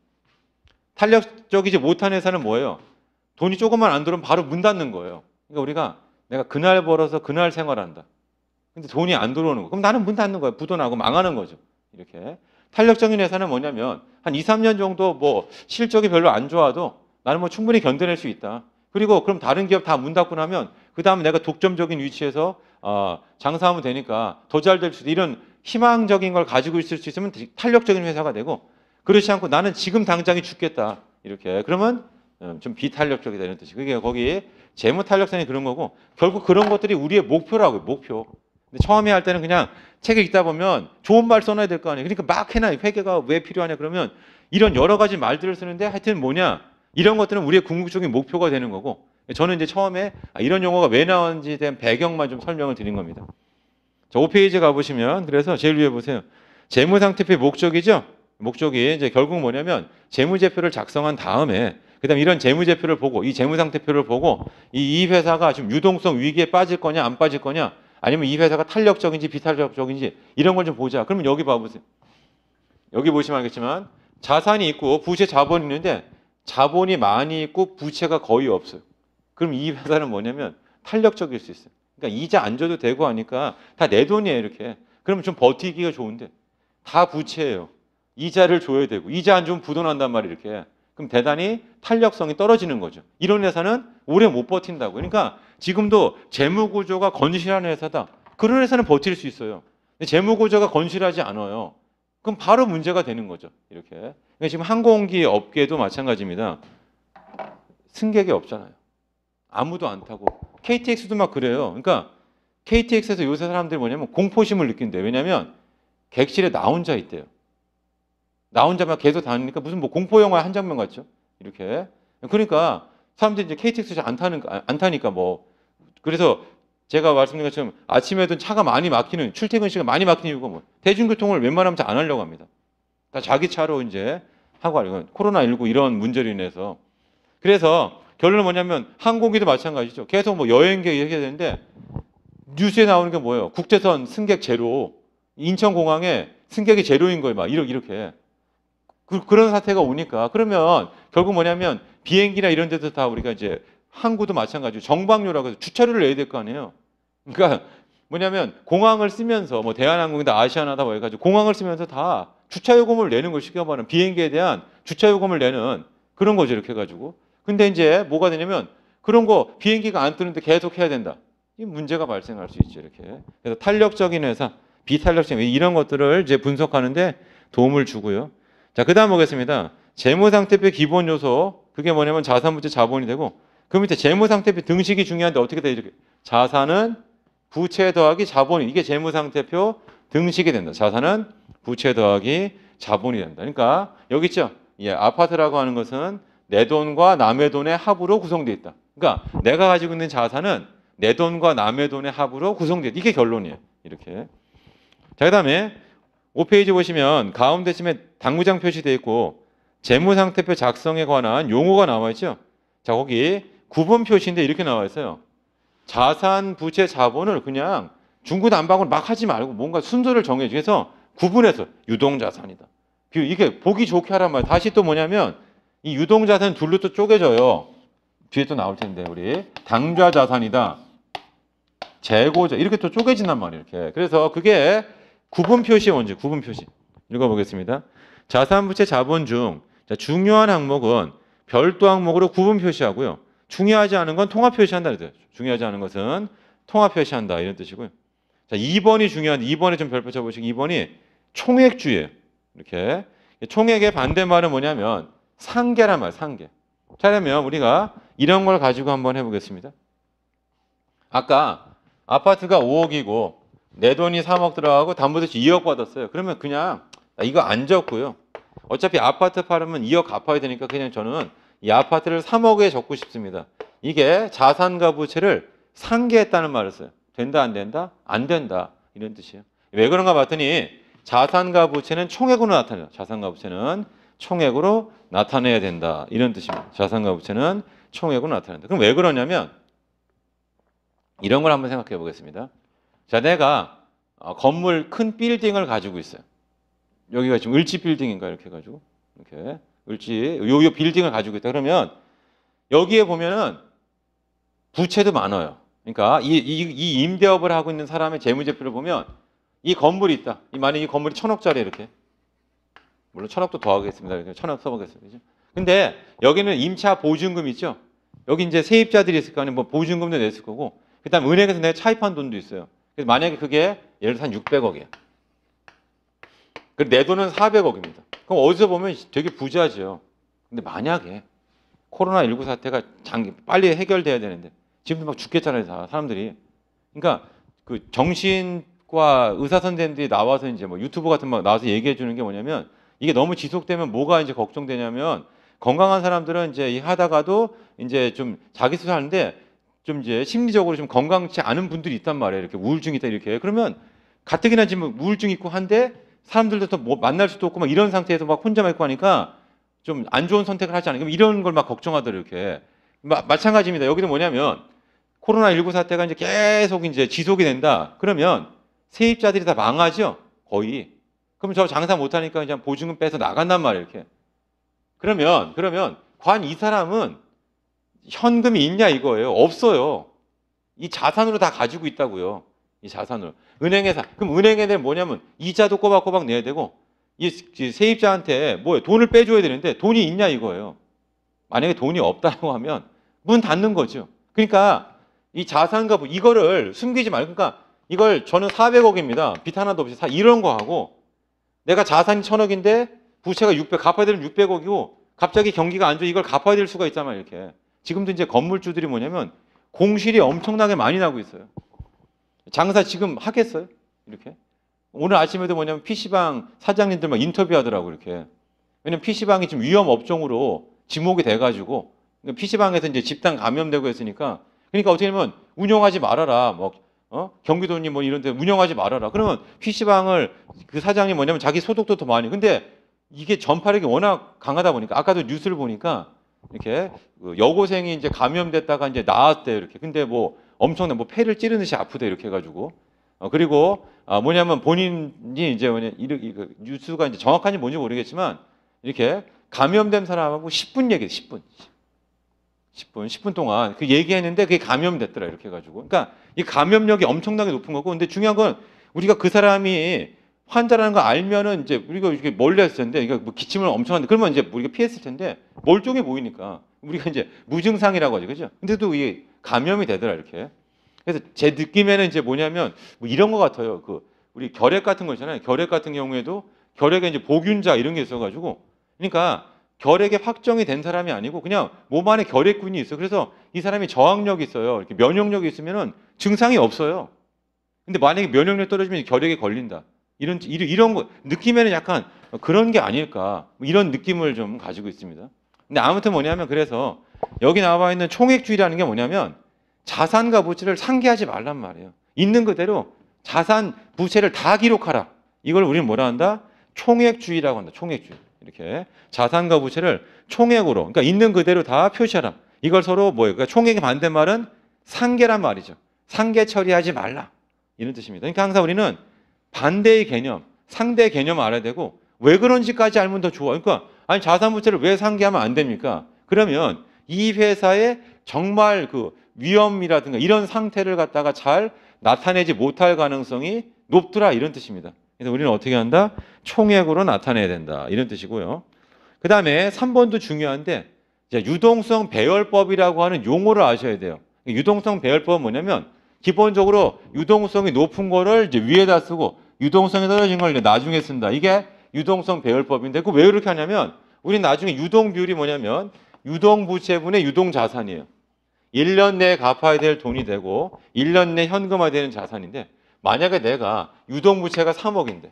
탄력적이지 못한 회사는 뭐예요? 돈이 조금만 안 들어오면 바로 문 닫는 거예요. 그러니까 우리가 내가 그날 벌어서 그날 생활한다. 근데 돈이 안 들어오는 거. 그럼 나는 문 닫는 거예요. 부도나고 망하는 거죠. 이렇게. 탄력적인 회사는 뭐냐면 한 2, 3년 정도 뭐 실적이 별로 안 좋아도 나는 뭐 충분히 견뎌낼 수 있다. 그리고 그럼 다른 기업 다 문 닫고 나면 그 다음에 내가 독점적인 위치에서 어, 장사하면 되니까 더 잘 될 수도 이런 희망적인 걸 가지고 있을 수 있으면 탄력적인 회사가 되고 그렇지 않고 나는 지금 당장이 죽겠다 이렇게 그러면 음, 좀 비탄력적이다 이런 뜻이 그게 거기 재무 탄력성이 그런 거고 결국 그런 것들이 우리의 목표라고요 목표 근데 처음에 할 때는 그냥 책을 읽다 보면 좋은 말 써놔야 될 거 아니에요. 그러니까 막 해놔. 회계가 왜 필요하냐 그러면 이런 여러 가지 말들을 쓰는데 하여튼 뭐냐 이런 것들은 우리의 궁극적인 목표가 되는 거고 저는 이제 처음에 아, 이런 용어가 왜나왔는지에 대한 배경만 좀 설명을 드린 겁니다. 자, 5페이지 가보시면 그래서 제일 위에 보세요. 재무상태표의 목적이죠. 목적이 이제 결국 뭐냐면 재무제표를 작성한 다음에 그다음 이런 재무제표를 보고 이 재무상태표를 보고 이, 이 회사가 지금 유동성 위기에 빠질 거냐 안 빠질 거냐 아니면 이 회사가 탄력적인지 비탄력적인지 이런 걸 좀 보자. 그러면 여기 봐보세요. 여기 보시면 알겠지만 자산이 있고 부채 자본이 있는데 자본이 많이 있고 부채가 거의 없어요. 그럼 이 회사는 뭐냐면 탄력적일 수 있어요. 그러니까 이자 안 줘도 되고 하니까 다 내 돈이에요 이렇게. 그러면 좀 버티기가 좋은데 다 부채예요. 이자를 줘야 되고 이자 안 주면 부도난단 말이에요 이렇게. 그럼 대단히 탄력성이 떨어지는 거죠. 이런 회사는 오래 못 버틴다고. 그러니까 지금도 재무구조가 건실한 회사다. 그런 회사는 버틸 수 있어요. 재무구조가 건실하지 않아요. 그럼 바로 문제가 되는 거죠. 이렇게. 그러니까 지금 항공기 업계도 마찬가지입니다. 승객이 없잖아요. 아무도 안 타고. KTX도 막 그래요. 그러니까 KTX에서 요새 사람들이 뭐냐면 공포심을 느낀대. 왜냐면 객실에 나 혼자 있대요. 나 혼자만 계속 다니니까 무슨 뭐 공포 영화 한 장면 같죠. 이렇게. 그러니까 사람들이 이제 KTX 잘안 타는 안 타니까 뭐 그래서 제가 말씀드린 것처럼 아침에도 차가 많이 막히는 출퇴근 시간 많이 막히는 이유가 뭐 대중교통을 웬만하면 잘안 하려고 합니다. 다 자기 차로 이제 하고 하려고 코로나 19 이런 문제로 인해서 그래서 결론은 뭐냐면 항공기도 마찬가지죠. 계속 뭐 여행객 얘기해야 되는데 뉴스에 나오는 게 뭐예요? 국제선 승객 제로 인천공항에 승객이 제로인 거예요. 막 이렇게 이렇게 그, 그런 사태가 오니까 그러면 결국 뭐냐면 비행기나 이런 데도 다 우리가 이제 항구도 마찬가지고 정박료라고 해서 주차료를 내야 될 거 아니에요. 그러니까 뭐냐면 공항을 쓰면서 뭐대한항공이나 아시아나다 뭐 해가지고 공항을 쓰면서 다 주차 요금을 내는 걸 쉽게 말하면 비행기에 대한 주차 요금을 내는 그런 거죠 이렇게 해가지고 근데 이제 뭐가 되냐면 그런 거 비행기가 안 뜨는데 계속 해야 된다 이 문제가 발생할 수 있죠 이렇게 그래서 탄력적인 회사 비탄력적인 이런 것들을 이제 분석하는데 도움을 주고요 자 그다음 보겠습니다 재무상태표 기본 요소 그게 뭐냐면 자산부채 자본이 되고 그 밑에 재무상태표 등식이 중요한데 어떻게 돼 이렇게 자산은 부채 더하기 자본이 이게 재무상태표 등식이 된다. 자산은 부채 더하기 자본이 된다. 그러니까 여기 있죠. 예, 아파트라고 하는 것은 내 돈과 남의 돈의 합으로 구성되어 있다. 그러니까 내가 가지고 있는 자산은 내 돈과 남의 돈의 합으로 구성되어 있다. 이게 결론이에요. 이렇게. 자, 그다음에 5페이지 보시면 가운데쯤에 당구장 표시되어 있고 재무상태표 작성에 관한 용어가 나와 있죠. 자, 거기 구분 표시인데 이렇게 나와 있어요. 자산, 부채, 자본을 그냥 중구난방으로 막 하지 말고 뭔가 순서를 정해서 주 구분해서 유동자산이다. 그 이게 보기 좋게 하란 말이에요. 다시 또 뭐냐면 이 유동자산 둘로 또 쪼개져요. 뒤에 또 나올 텐데 우리 당좌자산이다. 재고자 이렇게 또 쪼개진단 말이에요. 이렇게. 그래서 그게 구분 표시 원칙, 구분 표시. 읽어보겠습니다. 자산 부채 자본 중 중요한 항목은 별도 항목으로 구분 표시하고요. 중요하지 않은 건 통합 표시한다는 뜻. 중요하지 않은 것은 통합 표시한다 이런 뜻이고요. 자, 2번이 중요한 2번에 좀 별표 쳐보시고 2번이 총액주의예요. 이렇게 총액의 반대말은 뭐냐면 상계란 말, 상계. 자, 그러면 우리가 이런 걸 가지고 한번 해보겠습니다. 아까 아파트가 5억이고 내 돈이 3억 들어가고 담보대출 2억 받았어요. 그러면 그냥 아, 이거 안 적고요. 어차피 아파트 팔으면 2억 갚아야 되니까 그냥 저는 이 아파트를 3억에 적고 싶습니다. 이게 자산과 부채를 상계했다는 말을 써요. 된다 안 된다? 안 된다. 이런 뜻이에요. 왜 그런가 봤더니 자산과 부채는 총액으로 나타나요. 자산과 부채는 총액으로 나타내야 된다. 이런 뜻입니다. 자산과 부채는 총액으로 나타낸다. 그럼 왜 그러냐면 이런 걸 한번 생각해 보겠습니다. 자, 내가 어, 건물 큰 빌딩을 가지고 있어요. 여기가 지금 을지 빌딩인가 이렇게 가지고 이렇게 을지 요, 요 빌딩을 가지고 있다. 그러면 여기에 보면은 부채도 많아요. 그러니까 이, 이, 이 임대업을 하고 있는 사람의 재무제표를 보면 이 건물이 있다. 이 만약 에이 건물이 천억짜리 이렇게 물론 천억도 더하겠습니다. 천억 써보겠습니다. 근데 여기는 임차 보증금 있죠. 여기 이제 세입자들이 있을 거 아니에요. 뭐 보증금도 냈을 거고 그다음 은행에서 내가 차입한 돈도 있어요. 그래서 만약에 그게 예를 들어 서한 600억이에요. 그리고 내 돈은 400억입니다. 그럼 어디서 보면 되게 부자죠. 근데 만약에 코로나19 사태가 장기, 빨리 해결돼야 되는데 지금도 막 죽겠잖아요, 다 사람들이. 그러니까 그 정신과 의사 선생님들이 나와서 이제 뭐 유튜브 같은 막 나와서 얘기해 주는 게 뭐냐면 이게 너무 지속되면 뭐가 이제 걱정되냐면 건강한 사람들은 이제 하다가도 이제 좀 자기 수사하는데 좀 이제 심리적으로 좀 건강치 않은 분들이 있단 말이에요. 이렇게 우울증이 있다 이렇게. 그러면 가뜩이나 지금 우울증 있고 한데 사람들도 또뭐 만날 수도 없고 막 이런 상태에서 막 혼자만 있고 하니까 좀 안 좋은 선택을 하지 않을까 이런 걸 막 걱정하더래 이렇게 마, 마찬가지입니다. 여기도 뭐냐면 코로나 19 사태가 이제 계속 이제 지속이 된다. 그러면 세입자들이 다 망하죠 거의. 그럼 저 장사 못 하니까 그냥 보증금 빼서 나간단 말이에요 이렇게. 그러면 그러면 관 이 사람은 현금이 있냐 이거예요. 없어요. 이 자산으로 다 가지고 있다고요. 이 자산으로. 은행에서 그럼 은행에는 뭐냐면 이자도 꼬박꼬박 내야 되고 이 세입자한테 뭐 돈을 빼줘야 되는데 돈이 있냐 이거예요. 만약에 돈이 없다고 하면 문 닫는 거죠. 그러니까 이 자산과 뭐 이거를 숨기지 말고 그러니까 이걸 저는 400억입니다. 빚 하나도 없이 사 이런 거 하고 내가 자산이 천억인데 부채가 600 갚아야 되는 600억이고 갑자기 경기가 안 좋아 이걸 갚아야 될 수가 있잖아요, 이렇게. 지금도 이제 건물주들이 뭐냐면 공실이 엄청나게 많이 나고 있어요. 장사 지금 하겠어요? 이렇게? 오늘 아침에도 뭐냐면 PC방 사장님들막 인터뷰하더라고 이렇게. 왜냐면 PC방이 지금 위험 업종으로 지목이 돼가지고 그러니까 PC방에서 이제 집단 감염되고 했으니까 그러니까 어떻게 보면 운영하지 말아라. 뭐 어? 경기도님 뭐 이런 데 운영하지 말아라. 그러면 PC방을 그사장님 뭐냐면 자기 소득도 더 많이. 근데 이게 전파력이 워낙 강하다 보니까 아까도 뉴스를 보니까 이렇게 그 여고생이 이제 감염됐다가 이제 나왔대요. 이렇게. 근데 뭐 엄청난 뭐 폐를 찌르듯이 아프다 이렇게 해가지고 어, 그리고 아, 뭐냐면 본인이 이제 뭐냐 이르이게 그 뉴스가 이제 정확한지 뭔지 모르겠지만 이렇게 감염된 사람하고 10분 얘기 10분 10분 10분 동안 그 얘기했는데 그게 감염됐더라 이렇게 해가지고 그러니까 이 감염력이 엄청나게 높은 거고 근데 중요한 건 우리가 그 사람이 환자라는 거 알면은 이제 우리가 이렇게 멀리 했을 텐데, 그러니까 뭐 기침을 엄청 하는데, 그러면 이제 우리가 피했을 텐데, 멀쩡해 보이니까. 우리가 이제 무증상이라고 하죠. 그죠? 근데도 이게 감염이 되더라 이렇게. 그래서 제 느낌에는 이제 뭐냐면 뭐 이런 것 같아요. 그 우리 결핵 같은 거 있잖아요. 결핵 같은 경우에도 결핵에 이제 보균자 이런 게 있어가지고 그러니까 결핵에 확정이 된 사람이 아니고 그냥 몸 안에 결핵군이 있어. 그래서 이 사람이 저항력이 있어요. 이렇게 면역력이 있으면은 증상이 없어요. 근데 만약에 면역력 떨어지면 결핵에 걸린다. 이런 이런 거 느낌에는 약간 그런 게 아닐까 뭐 이런 느낌을 좀 가지고 있습니다. 근데 아무튼 뭐냐면 그래서 여기 나와 있는 총액주의라는 게 뭐냐면 자산과 부채를 상기하지 말란 말이에요. 있는 그대로 자산, 부채를 다 기록하라. 이걸 우리는 뭐라 한다? 총액주의라고 한다. 총액주의. 이렇게 자산과 부채를 총액으로 그러니까 있는 그대로 다 표시하라. 이걸 서로 뭐예요? 그러니까 총액의 반대말은 상계란 말이죠. 상계 처리하지 말라. 이런 뜻입니다. 그러니까 항상 우리는 반대의 개념, 상대의 개념을 알아야 되고 왜 그런지까지 알면 더 좋아. 그러니까 아니 자산 부채를 왜 상계하면 안 됩니까? 그러면 이 회사의 정말 그 위험이라든가 이런 상태를 갖다가 잘 나타내지 못할 가능성이 높더라 이런 뜻입니다. 그래서 우리는 어떻게 한다? 총액으로 나타내야 된다 이런 뜻이고요. 그 다음에 3번도 중요한데 유동성 배열법이라고 하는 용어를 아셔야 돼요. 유동성 배열법은 뭐냐면 기본적으로 유동성이 높은 거를 이제 위에다 쓰고 유동성이 떨어진 걸 나중에 쓴다. 이게 유동성 배열법인데 그 왜 이렇게 하냐면 우리 나중에 유동 비율이 뭐냐면 유동부채분의 유동자산이에요. 1년 내에 갚아야 될 돈이 되고 1년 내에 현금화되는 자산인데 만약에 내가 유동부채가 3억인데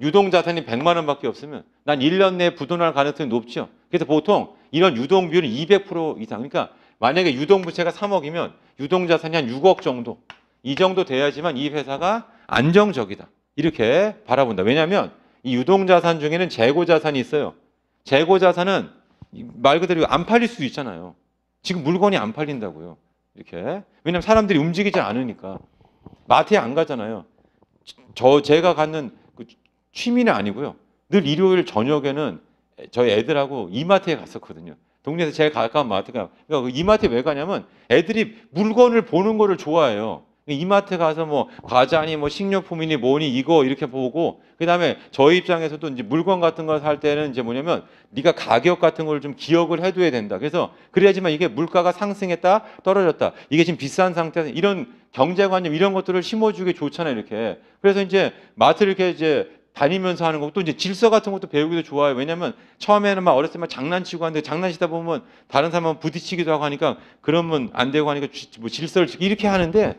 유동자산이 100만 원밖에 없으면 난 1년 내에 부도날 가능성이 높죠. 그래서 보통 이런 유동 비율은 200% 이상. 그러니까 만약에 유동부채가 3억이면 유동자산이 한 6억 정도. 이 정도 돼야지만 이 회사가 안정적이다. 이렇게 바라본다. 왜냐하면 이 유동자산 중에는 재고자산이 있어요. 재고자산은 말 그대로 안 팔릴 수도 있잖아요. 지금 물건이 안 팔린다고요. 이렇게. 왜냐면 사람들이 움직이지 않으니까. 마트에 안 가잖아요. 저, 제가 갖는 그 취미는 아니고요. 늘 일요일 저녁에는 저희 애들하고 이마트에 갔었거든요. 동네에서 제일 가까운 마트가. 그러니까 이마트에 왜 가냐면 애들이 물건을 보는 거를 좋아해요. 이마트 가서 뭐 과자니 뭐 식료품이니 뭐니 이거 이렇게 보고 그다음에 저희 입장에서도 이제 물건 같은 걸 살 때는 이제 뭐냐면 네가 가격 같은 걸 좀 기억을 해둬야 된다. 그래서 그래야지만 이게 물가가 상승했다 떨어졌다. 이게 지금 비싼 상태에서 이런 경제관념 이런 것들을 심어주기 좋잖아요 이렇게. 그래서 이제 마트를 이렇게 이제 다니면서 하는 것도 또 이제 질서 같은 것도 배우기도 좋아요. 왜냐면 처음에는 막 어렸을 때 막 장난치고 하는데 장난치다 보면 다른 사람은 부딪히기도 하고 하니까 그러면 안 되고 하니까 뭐 질서를 이렇게 하는데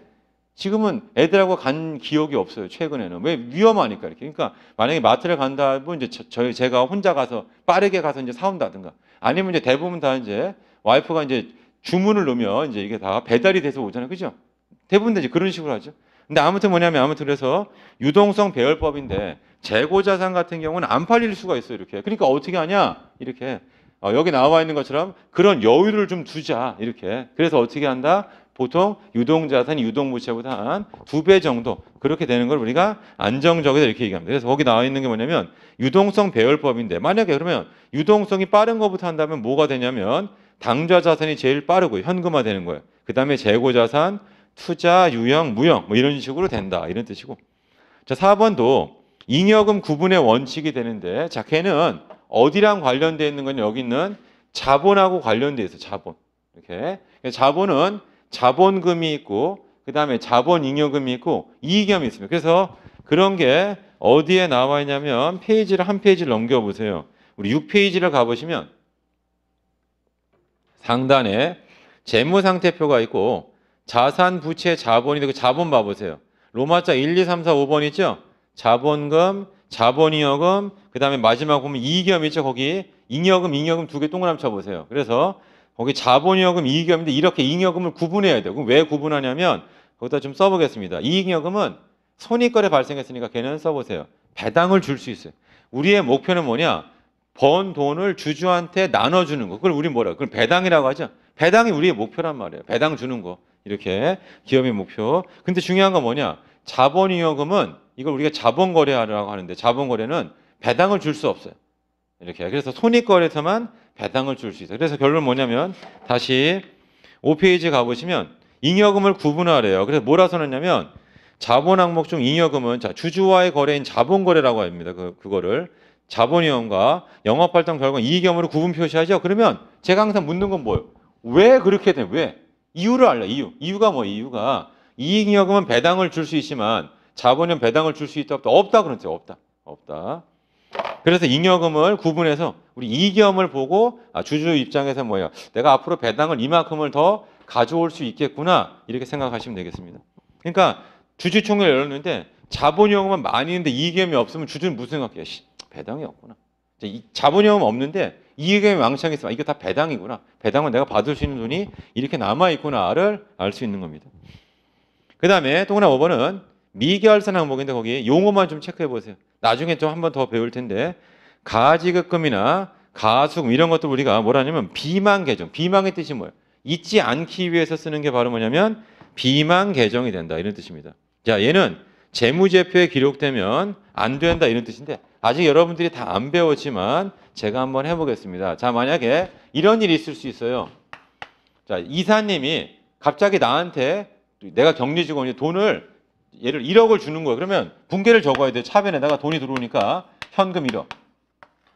지금은 애들하고 간 기억이 없어요. 최근에는 왜 위험하니까 이렇게. 그러니까 만약에 마트를 간다 하면 이제 저희 제가 혼자 가서 빠르게 가서 이제 사온다든가 아니면 이제 대부분 다 이제 와이프가 이제 주문을 넣으면 이제 이게 다 배달이 돼서 오잖아요. 그죠? 대부분 다 이제 그런 식으로 하죠. 근데 아무튼 뭐냐면 아무튼 그래서 유동성 배열법인데 재고 자산 같은 경우는 안 팔릴 수가 있어요. 이렇게. 그러니까 어떻게 하냐? 이렇게. 어, 여기 나와 있는 것처럼 그런 여유를 좀 두자 이렇게 그래서 어떻게 한다 보통 유동자산이 유동부채보다 한 두 배 정도 그렇게 되는 걸 우리가 안정적이다 이렇게 얘기합니다. 그래서 거기 나와 있는 게 뭐냐면 유동성 배열법인데 만약에 그러면 유동성이 빠른 것부터 한다면 뭐가 되냐면 당좌 자산이 제일 빠르고 현금화 되는 거예요. 그 다음에 재고 자산, 투자, 유형, 무형 뭐 이런 식으로 된다 이런 뜻이고 자 4번도 잉여금 구분의 원칙이 되는데 자 걔는 어디랑 관련되어 있는 건 여기 있는 자본하고 관련되어 있어 자본 이렇게 자본은 자본금이 있고 그 다음에 자본잉여금이 있고 이익금이 있습니다. 그래서 그런 게 어디에 나와 있냐면 페이지를 한 페이지를 넘겨보세요. 우리 6페이지를 가보시면 상단에 재무상태표가 있고 자산, 부채, 자본이 되고 그 자본 봐보세요. 로마자 1, 2, 3, 4, 5번 있죠? 자본금, 자본잉여금, 그 다음에 마지막 보면 이익금 있죠? 거기 잉여금, 잉여금 두 개 동그라미 쳐보세요. 그래서 거기 자본여금, 이익여금인데 이렇게 이익여금을 구분해야 되고 왜 구분하냐면 거기다 좀 써보겠습니다. 이익여금은 손익거래 발생했으니까 걔는 써보세요. 배당을 줄 수 있어요. 우리의 목표는 뭐냐? 번 돈을 주주한테 나눠주는 거. 그걸 우리 뭐라? 그걸 배당이라고 하죠. 배당이 우리의 목표란 말이에요. 배당 주는 거. 이렇게 기업의 목표. 근데 중요한 건 뭐냐? 자본이여금은 이걸 우리가 자본거래라고 하 하는데 자본거래는 배당을 줄 수 없어요. 이렇게. 그래서 손익거래에서만 배당을 줄 수 있어요. 그래서 결론 뭐냐면 다시 5페이지 가보시면 잉여금을 구분하래요. 그래서 뭐라 서느냐면 자본 항목 중 잉여금은 자, 주주와의 거래인 자본 거래라고 합니다. 그, 그거를 자본이용과 영업활동 결과 이익염으로 구분 표시하죠. 그러면 제가 항상 묻는 건 뭐예요? 왜 그렇게 돼? 왜? 이유를 알려. 이유. 이유가 뭐? 이유가 이익여금은 배당을 줄 수 있지만 자본은 배당을 줄 수 있다 없다? 없다 그러죠. 없다. 없다. 그래서 잉여금을 구분해서 우리 이겸을 보고 아, 주주 입장에서 뭐예요? 내가 앞으로 배당을 이만큼을 더 가져올 수 있겠구나 이렇게 생각하시면 되겠습니다. 그러니까 주주총회를 열었는데 자본요금은 많이 있는데 이익염이 없으면 주주는 무슨 생각해? 요 배당이 없구나. 자본용은 없는데 이익염이 왕창 있으면 아, 이거다 배당이구나. 배당은 내가 받을 수 있는 돈이 이렇게 남아있구나를 알 수 있는 겁니다. 그 다음에 또 하나 5번은 뭐 미결산 항목인데 거기에 용어만 좀 체크해 보세요. 나중에 좀 한 번 더 배울 텐데 가지급금이나 가수금 이런 것도 우리가 뭐라냐면 비만 계정. 비망의 뜻이 뭐예요? 잊지 않기 위해서 쓰는 게 바로 뭐냐면 비만 계정이 된다 이런 뜻입니다. 자, 얘는 재무제표에 기록되면 안 된다 이런 뜻인데 아직 여러분들이 다 안 배웠지만 제가 한 번 해보겠습니다. 자, 만약에 이런 일이 있을 수 있어요. 자, 이사님이 갑자기 나한테 내가 격리 직원이 돈을 예를 1억을 주는 거예요. 그러면 분계를 적어야 돼요. 차변에다가 돈이 들어오니까 현금 1억.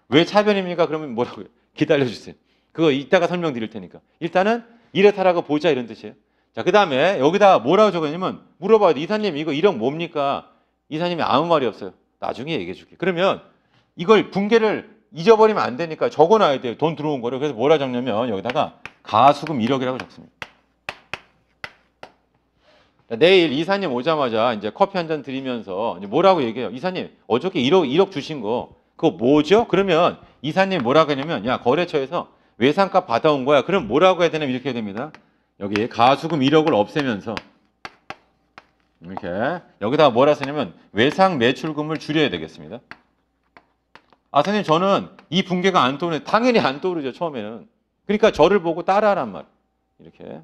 왜 차변입니까? 그러면 뭐라고요? 기다려주세요. 그거 이따가 설명드릴 테니까. 일단은 이렇다라고 보자 이런 뜻이에요. 자, 그 다음에 여기다 뭐라고 적었냐면 물어봐야 돼. 이사님 이거 1억 뭡니까? 이사님이 아무 말이 없어요. 나중에 얘기해 줄게. 그러면 이걸 분계를 잊어버리면 안 되니까 적어놔야 돼요. 돈 들어온 거를. 그래서 뭐라 적냐면 여기다가 가수금 1억이라고 적습니다. 내일 이사님 오자마자 이제 커피 한 잔 드리면서 뭐라고 얘기해요? 이사님 어저께 1억 1억 주신 거 그거 뭐죠? 그러면 이사님 뭐라고 하냐면 야 거래처에서 외상값 받아온 거야. 그럼 뭐라고 해야 되냐면 이렇게 해야 됩니다. 여기 가수금 1억을 없애면서 이렇게 여기다 뭐라 쓰냐면 외상 매출금을 줄여야 되겠습니다. 아 선생님 저는 이 붕괴가 안 떠오르네. 당연히 안 떠오르죠 처음에는. 그러니까 저를 보고 따라하란 말. 이렇게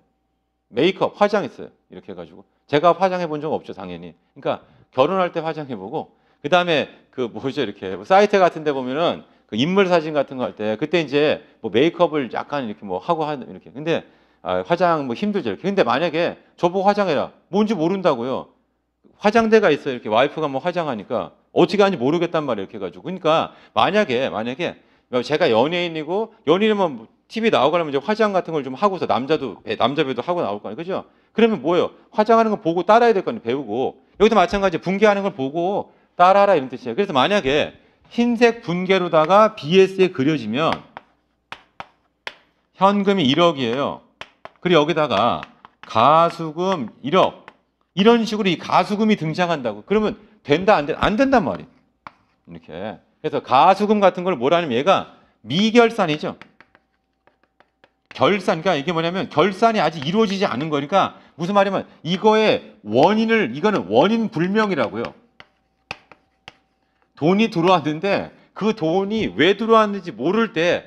메이크업 화장했어요. 이렇게 해가지고 제가 화장해 본 적 없죠, 당연히. 그러니까 결혼할 때 화장해 보고 그다음에 그 뭐죠, 이렇게 사이트 같은 데 보면은 그 인물 사진 같은 거 할 때 그때 이제 뭐 메이크업을 약간 이렇게 뭐 하고 하는 이렇게. 근데 아, 화장 뭐 힘들죠. 이렇게. 근데 만약에 저보고 화장해라. 뭔지 모른다고요. 화장대가 있어요. 이렇게 와이프가 뭐 화장하니까 어떻게 하는지 모르겠단 말이에요. 이렇게 가지고. 그러니까 만약에 만약에 뭐 제가 연예인이고 연예인이면 TV 뭐 나오고 그러면 이제 화장 같은 걸 좀 하고서 남자도 남자 배도 하고 나올 거 아니에요. 그죠? 그러면 뭐예요? 화장하는 걸 보고 따라야 될거니 배우고. 여기도 마찬가지 분개하는 걸 보고 따라라 이런 뜻이에요. 그래서 만약에 흰색 분개로다가 BS에 그려지면 현금이 1억이에요. 그리고 여기다가 가수금 1억. 이런 식으로 이 가수금이 등장한다고. 그러면 된다, 안된안 된단 말이에요. 이렇게. 그래서 가수금 같은 걸뭐라냐 얘가 미결산이죠. 결산. 그러니까 이게 뭐냐면 결산이 아직 이루어지지 않은 거니까 무슨 말이냐면 이거의 원인을 이거는 원인 불명이라고요. 돈이 들어왔는데 그 돈이 왜 들어왔는지 모를 때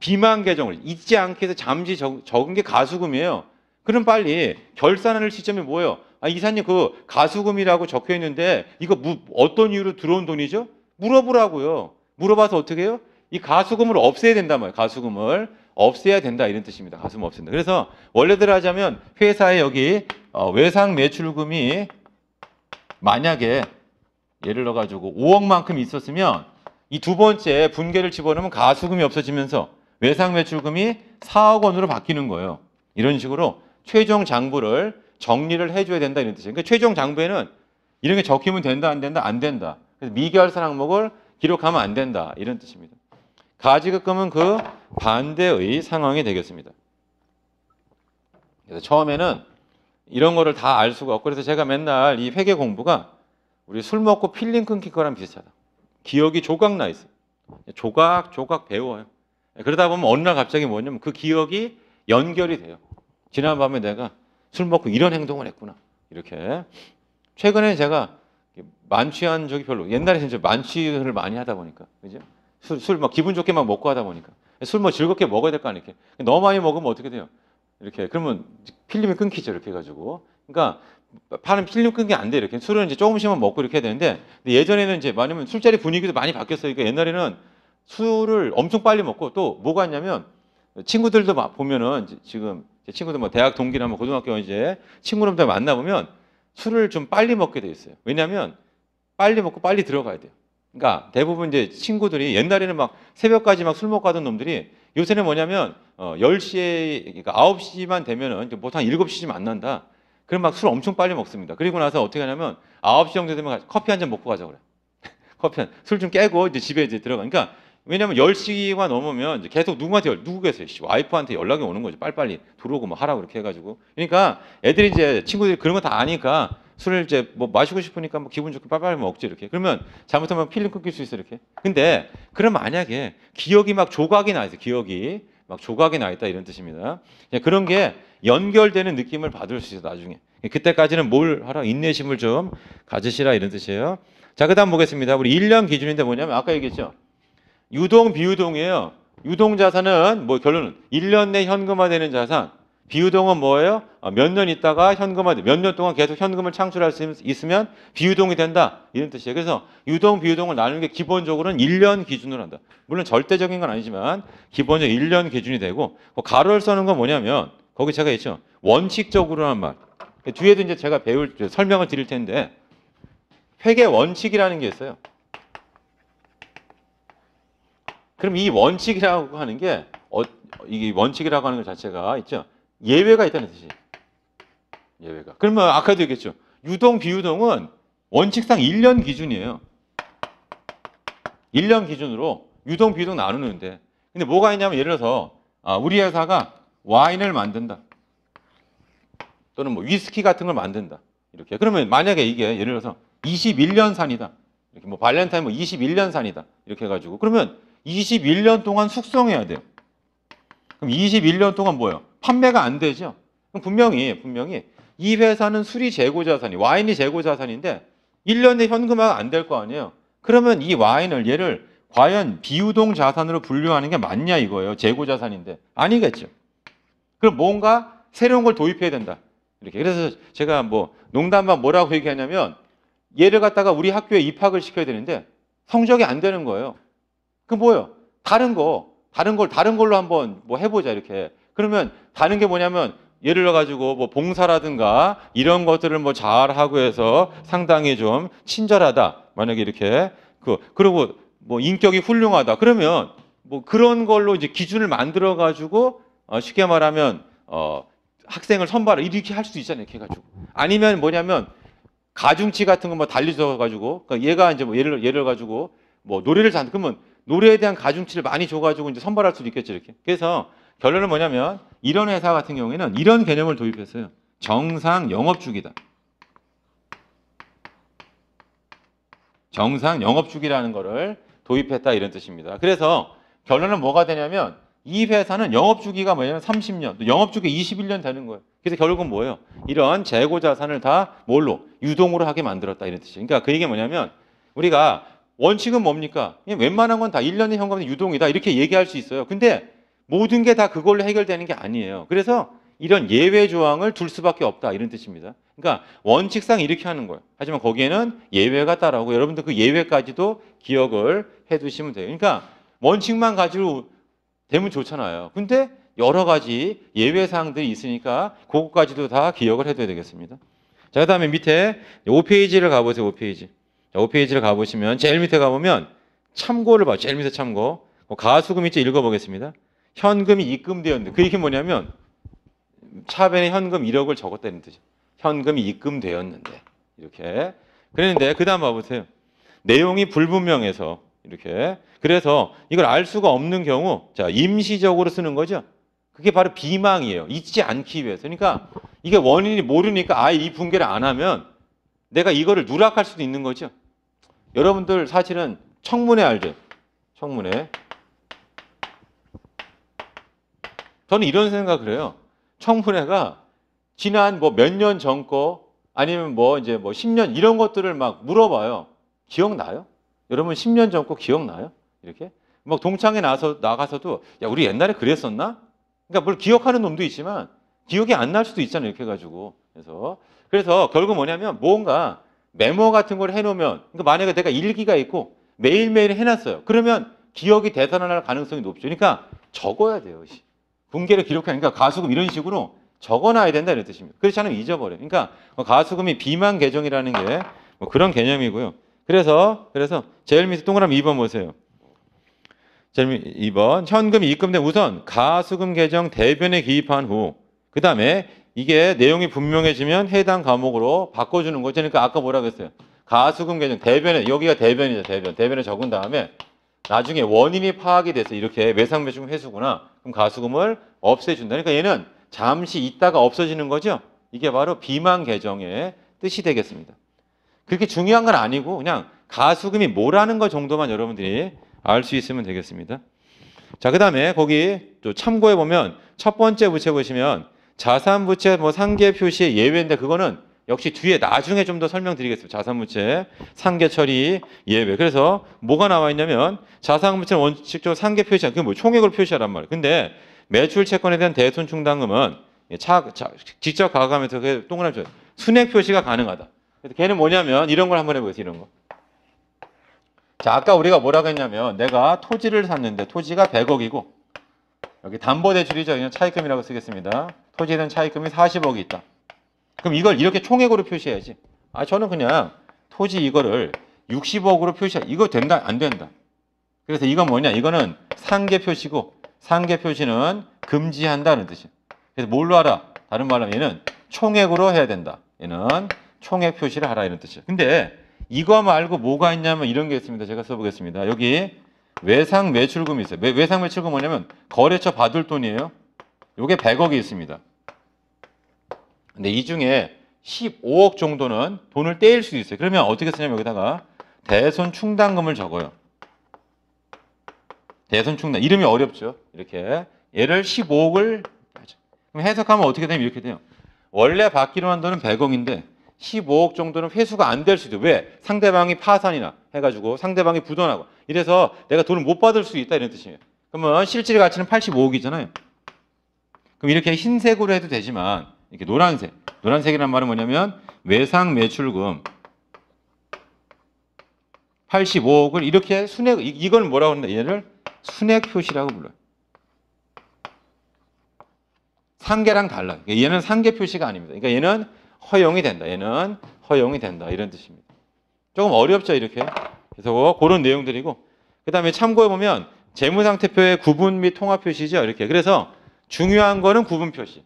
비만 계정을 잊지 않게 해서 잠시 적, 적은 게 가수금이에요. 그럼 빨리 결산하는 시점이 뭐예요? 아, 이사님 그 가수금이라고 적혀 있는데 이거 무, 어떤 이유로 들어온 돈이죠? 물어보라고요. 물어봐서 어떻게 해요? 이 가수금을 없애야 된단 말이에요. 가수금을. 없애야 된다 이런 뜻입니다. 가슴 없앤다. 그래서 원래대로 하자면 회사의 여기 어, 외상 매출금이 만약에 예를 들어 가지고 5억만큼 있었으면 이 두 번째 분계를 집어넣으면 가수금이 없어지면서 외상 매출금이 4억 원으로 바뀌는 거예요. 이런 식으로 최종 장부를 정리를 해줘야 된다 이런 뜻이에요. 그러니까 최종 장부에는 이런 게 적히면 된다 안 된다 안 된다. 그래서 미결산 항목을 기록하면 안 된다 이런 뜻입니다. 가지급금은 그 반대의 상황이 되겠습니다. 그래서 처음에는 이런 거를 다 알 수가 없고 그래서 제가 맨날 이 회계 공부가 우리 술 먹고 필링 끊기 거랑 비슷하다. 기억이 조각 나 있어요. 조각 조각 배워요. 그러다 보면 어느 날 갑자기 뭐냐면 그 기억이 연결이 돼요. 지난밤에 내가 술 먹고 이런 행동을 했구나. 이렇게 최근에 제가 만취한 적이 별로 옛날에 진짜 만취를 많이 하다 보니까 그죠? 술, 술막 기분 좋게만 먹고 하다 보니까. 술뭐 즐겁게 먹어야 될 거 아니에요? 너무 많이 먹으면 어떻게 돼요? 이렇게. 그러면 필름이 끊기죠. 이렇게 해가지고. 그러니까 팔은 필름 끊기 안 돼. 이렇게. 술은 이제 조금씩만 먹고 이렇게 해야 되는데 예전에는 이제 왜냐면 술자리 분위기도 많이 바뀌었어요. 그러니까 옛날에는 술을 엄청 빨리 먹고 또 뭐가 있냐면 친구들도 보면은 지금 친구들 뭐 대학 동기나 뭐 고등학교 이제 친구들 만나보면 술을 좀 빨리 먹게 돼 있어요. 왜냐하면 빨리 먹고 빨리 들어가야 돼요. 그러니까 대부분 이제 친구들이 옛날에는 막 새벽까지 막 술 먹고 하던 놈들이 요새는 뭐냐면 어 10시에 그러니까 9시만 되면은 보통 7시쯤 만난다. 그럼 막 술 엄청 빨리 먹습니다. 그리고 나서 어떻게 하냐면 9시 정도 되면 커피 한 잔 먹고 가자 그래. 커피 한 술 좀 깨고 이제 집에 이제 들어가. 그러니까 왜냐면 10시가 넘으면 이제 계속 누구한테 누구겠어요? 씨, 와이프한테 연락이 오는 거죠. 빨리빨리 들어오고 뭐 하라고 이렇게 해가지고. 그러니까 애들이 이제 친구들이 그런 거 다 아니까 술을 이제 뭐 마시고 싶으니까 뭐 기분 좋게 빨빨 먹지 이렇게. 그러면 잘못하면 필름 끊길 수 있어 이렇게. 근데 그럼 만약에 기억이 막 조각이 나 있어. 기억이 막 조각이 나 있다 이런 뜻입니다. 그런 게 연결되는 느낌을 받을 수 있어 나중에. 그때까지는 뭘 하라 인내심을 좀 가지시라 이런 뜻이에요. 자, 그다음 보겠습니다. 우리 1년 기준인데 뭐냐면 아까 얘기했죠. 유동 비유동이에요. 유동 자산은 뭐 결론은 1년 내 현금화되는 자산. 비유동은 뭐예요? 어, 몇년 있다가 현금화, 몇년 동안 계속 현금을 창출할 수 있으면 비유동이 된다. 이런 뜻이에요. 그래서 유동, 비유동을 나누는 게 기본적으로는 1년 기준으로 한다. 물론 절대적인 건 아니지만 기본적으로 1년 기준이 되고 그 가로를 써는 건 뭐냐면 거기 제가 있죠. 원칙적으로란 말. 그 뒤에도 이제 제가 배울, 설명을 드릴 텐데 회계 원칙이라는 게 있어요. 그럼 이 원칙이라고 하는 게 어, 이 원칙이라고 하는 것 자체가 있죠. 예외가 있다는 뜻이 예외가. 그러면 아까도 얘기했죠. 유동, 비유동은 원칙상 1년 기준이에요. 1년 기준으로 유동, 비유동 나누는데. 근데 뭐가 있냐면 예를 들어서 아, 우리 회사가 와인을 만든다. 또는 뭐 위스키 같은 걸 만든다. 이렇게. 그러면 만약에 이게 예를 들어서 21년 산이다. 이렇게 뭐 발렌타인 뭐 21년 산이다. 이렇게 해가지고. 그러면 21년 동안 숙성해야 돼요. 그럼 21년 동안 뭐예요? 판매가 안 되죠. 분명히 분명히 이 회사는 수리 재고 자산이 와인이 재고 자산인데 1년에 현금화가 안 될 거 아니에요. 그러면 이 와인을 얘를 과연 비우동 자산으로 분류하는 게 맞냐 이거예요. 재고 자산인데 아니겠죠. 그럼 뭔가 새로운 걸 도입해야 된다. 이렇게 그래서 제가 뭐 농담만 뭐라고 얘기하냐면 얘를 갖다가 우리 학교에 입학을 시켜야 되는데 성적이 안 되는 거예요. 그 뭐예요? 다른 거, 다른 걸 다른 걸로 한번 뭐 해보자 이렇게. 그러면 다른 게 뭐냐면 예를 들어 가지고 뭐 봉사라든가 이런 것들을 뭐 잘하고 해서 상당히 좀 친절하다. 만약에 이렇게 그 그리고 뭐 인격이 훌륭하다. 그러면 뭐 그런 걸로 이제 기준을 만들어 가지고 어 쉽게 말하면 어 학생을 선발 이렇게 할 수 있잖아요. 이 가지고. 아니면 뭐냐면 가중치 같은 거 뭐 달리줘 가지고 그러니까 얘가 이제 뭐 예를 예를 가지고 뭐 노래를 잘 그러면 노래에 대한 가중치를 많이 줘 가지고 이제 선발할 수도 있겠죠, 이렇게. 그래서 결론은 뭐냐면 이런 회사 같은 경우에는 이런 개념을 도입했어요. 정상 영업 주기다. 정상 영업 주기라는 거를 도입했다 이런 뜻입니다. 그래서 결론은 뭐가 되냐면 이 회사는 영업 주기가 뭐냐면 30년, 영업 주기 21년 되는 거예요. 그래서 결국은 뭐예요? 이런 재고 자산을 다 뭘로 유동으로 하게 만들었다 이런 뜻이에요. 그러니까 그 얘기 뭐냐면 우리가 원칙은 뭡니까? 웬만한 건 다 1년의 현금은 유동이다 이렇게 얘기할 수 있어요. 근데 모든 게 다 그걸로 해결되는 게 아니에요. 그래서 이런 예외 조항을 둘 수밖에 없다 이런 뜻입니다. 그러니까 원칙상 이렇게 하는 거예요. 하지만 거기에는 예외가 따라오고 여러분들 그 예외까지도 기억을 해두시면 돼요. 그러니까 원칙만 가지고 되면 좋잖아요. 근데 여러 가지 예외 사항들이 있으니까 그것까지도 다 기억을 해둬야 되겠습니다. 자, 그 다음에 밑에 5페이지를 가보세요. 5페이지. 5페이지를 가보시면 제일 밑에 가보면 참고를 봐요. 제일 밑에 참고. 뭐 가수금 있지 읽어보겠습니다. 현금이 입금되었는데 그 얘기는 뭐냐면 차변에 현금 1억을 적었다는 뜻이에요 현금이 입금되었는데 이렇게 그랬는데 그 다음 봐보세요. 내용이 불분명해서 이렇게 그래서 이걸 알 수가 없는 경우 자 임시적으로 쓰는 거죠. 그게 바로 비망이에요. 잊지 않기 위해서. 그러니까 이게 원인이 모르니까 아예 이 붕괴를 안 하면 내가 이거를 누락할 수도 있는 거죠. 여러분들 사실은 청문회 알죠? 청문회. 저는 이런 생각을 해요. 청문회가 지난 뭐 몇 년 전 거 아니면 뭐 이제 뭐 10년 이런 것들을 막 물어봐요. 기억나요? 여러분 10년 전 거 기억나요? 이렇게 막 동창회 나서 나가서도 야 우리 옛날에 그랬었나? 그러니까 뭘 기억하는 놈도 있지만 기억이 안 날 수도 있잖아요. 이렇게 가지고 그래서 그래서 결국 뭐냐면 뭔가 메모 같은 걸 해놓으면 그러니까 만약에 내가 일기가 있고 매일매일 해놨어요. 그러면 기억이 대단할 가능성이 높죠. 그러니까 적어야 돼요. 분계를 기록하니까 그러니까 가수금 이런 식으로 적어놔야 된다 이런 뜻입니다. 그렇지 않으면 잊어버려요. 그러니까 뭐 가수금이 비만 계정이라는 게 뭐 그런 개념이고요. 그래서 그래서 제일 밑에 동그라미 2번 보세요. 제일 2번 현금이 입금된 우선 가수금 계정 대변에 기입한 후 그다음에 이게 내용이 분명해지면 해당 과목으로 바꿔주는 거죠. 그러니까 아까 뭐라 그랬어요? 가수금 계정 대변에 여기가 대변이죠. 대변 대변에 적은 다음에 나중에 원인이 파악이 돼서 이렇게 외상매중 회수구나. 그럼 가수금을 없애준다. 그러니까 얘는 잠시 있다가 없어지는 거죠. 이게 바로 비만 계정의 뜻이 되겠습니다. 그렇게 중요한 건 아니고 그냥 가수금이 뭐라는 것 정도만 여러분들이 알 수 있으면 되겠습니다. 자, 그 다음에 거기 또 참고해 보면 첫 번째 부채 보시면 자산 부채 뭐 상계 표시의 예외인데 그거는 역시 뒤에 나중에 좀 더 설명드리겠습니다. 자산무채 상계 처리 예외. 그래서 뭐가 나와 있냐면 자산무채는 원칙적으로 상계 표시한 그게 뭐 총액을 표시하란 말이에요. 근데 매출 채권에 대한 대손 충당금은 예, 차, 차, 직접 가감해서 그 동그라미 줘요. 순액 표시가 가능하다. 그래서 걔는 뭐냐면 이런 걸 한번 해보세요. 이런 거. 자, 아까 우리가 뭐라고 했냐면 내가 토지를 샀는데 토지가 100억이고 여기 담보대출이죠. 차익금이라고 쓰겠습니다. 토지에 대한 차익금이 40억이 있다. 그럼 이걸 이렇게 총액으로 표시해야지. 아, 저는 그냥 토지 이거를 60억으로 표시, 해 이거 된다, 안 된다. 그래서 이건 뭐냐? 이거는 상계 표시고, 상계 표시는 금지한다는 뜻이야. 그래서 뭘로 하라? 다른 말로 하면 얘는 총액으로 해야 된다. 얘는 총액 표시를 하라 이런 뜻이야. 근데 이거 말고 뭐가 있냐면 이런 게 있습니다. 제가 써보겠습니다. 여기 외상 매출금이 있어요. 외, 외상 매출금 뭐냐면 거래처 받을 돈이에요. 요게 100억이 있습니다. 근데 이 중에 15억 정도는 돈을 떼일 수 있어요. 그러면 어떻게 쓰냐면 여기다가 대손 충당금을 적어요. 대손 충당. 이름이 어렵죠. 이렇게. 얘를 15억을 그럼 해석하면 어떻게 되면 이렇게 돼요. 원래 받기로 한 돈은 100억인데 15억 정도는 회수가 안 될 수도 왜? 상대방이 파산이나 해가지고 상대방이 부도나고 이래서 내가 돈을 못 받을 수 있다 이런 뜻이에요. 그러면 실질 가치는 85억이잖아요. 그럼 이렇게 흰색으로 해도 되지만 이렇게 노란색. 노란색이란 말은 뭐냐면 외상 매출금 85억을 이렇게 순액 이걸 뭐라고 하는데 얘를 순액 표시라고 불러요. 상계랑 달라. 그러니까 얘는 상계 표시가 아닙니다. 그러니까 얘는 허용이 된다. 얘는 허용이 된다. 이런 뜻입니다. 조금 어렵죠, 이렇게. 그래서 뭐 그런 내용들이고. 그다음에 참고해 보면 재무상태표의 구분 및 통합 표시죠. 이렇게. 그래서 중요한 거는 구분 표시.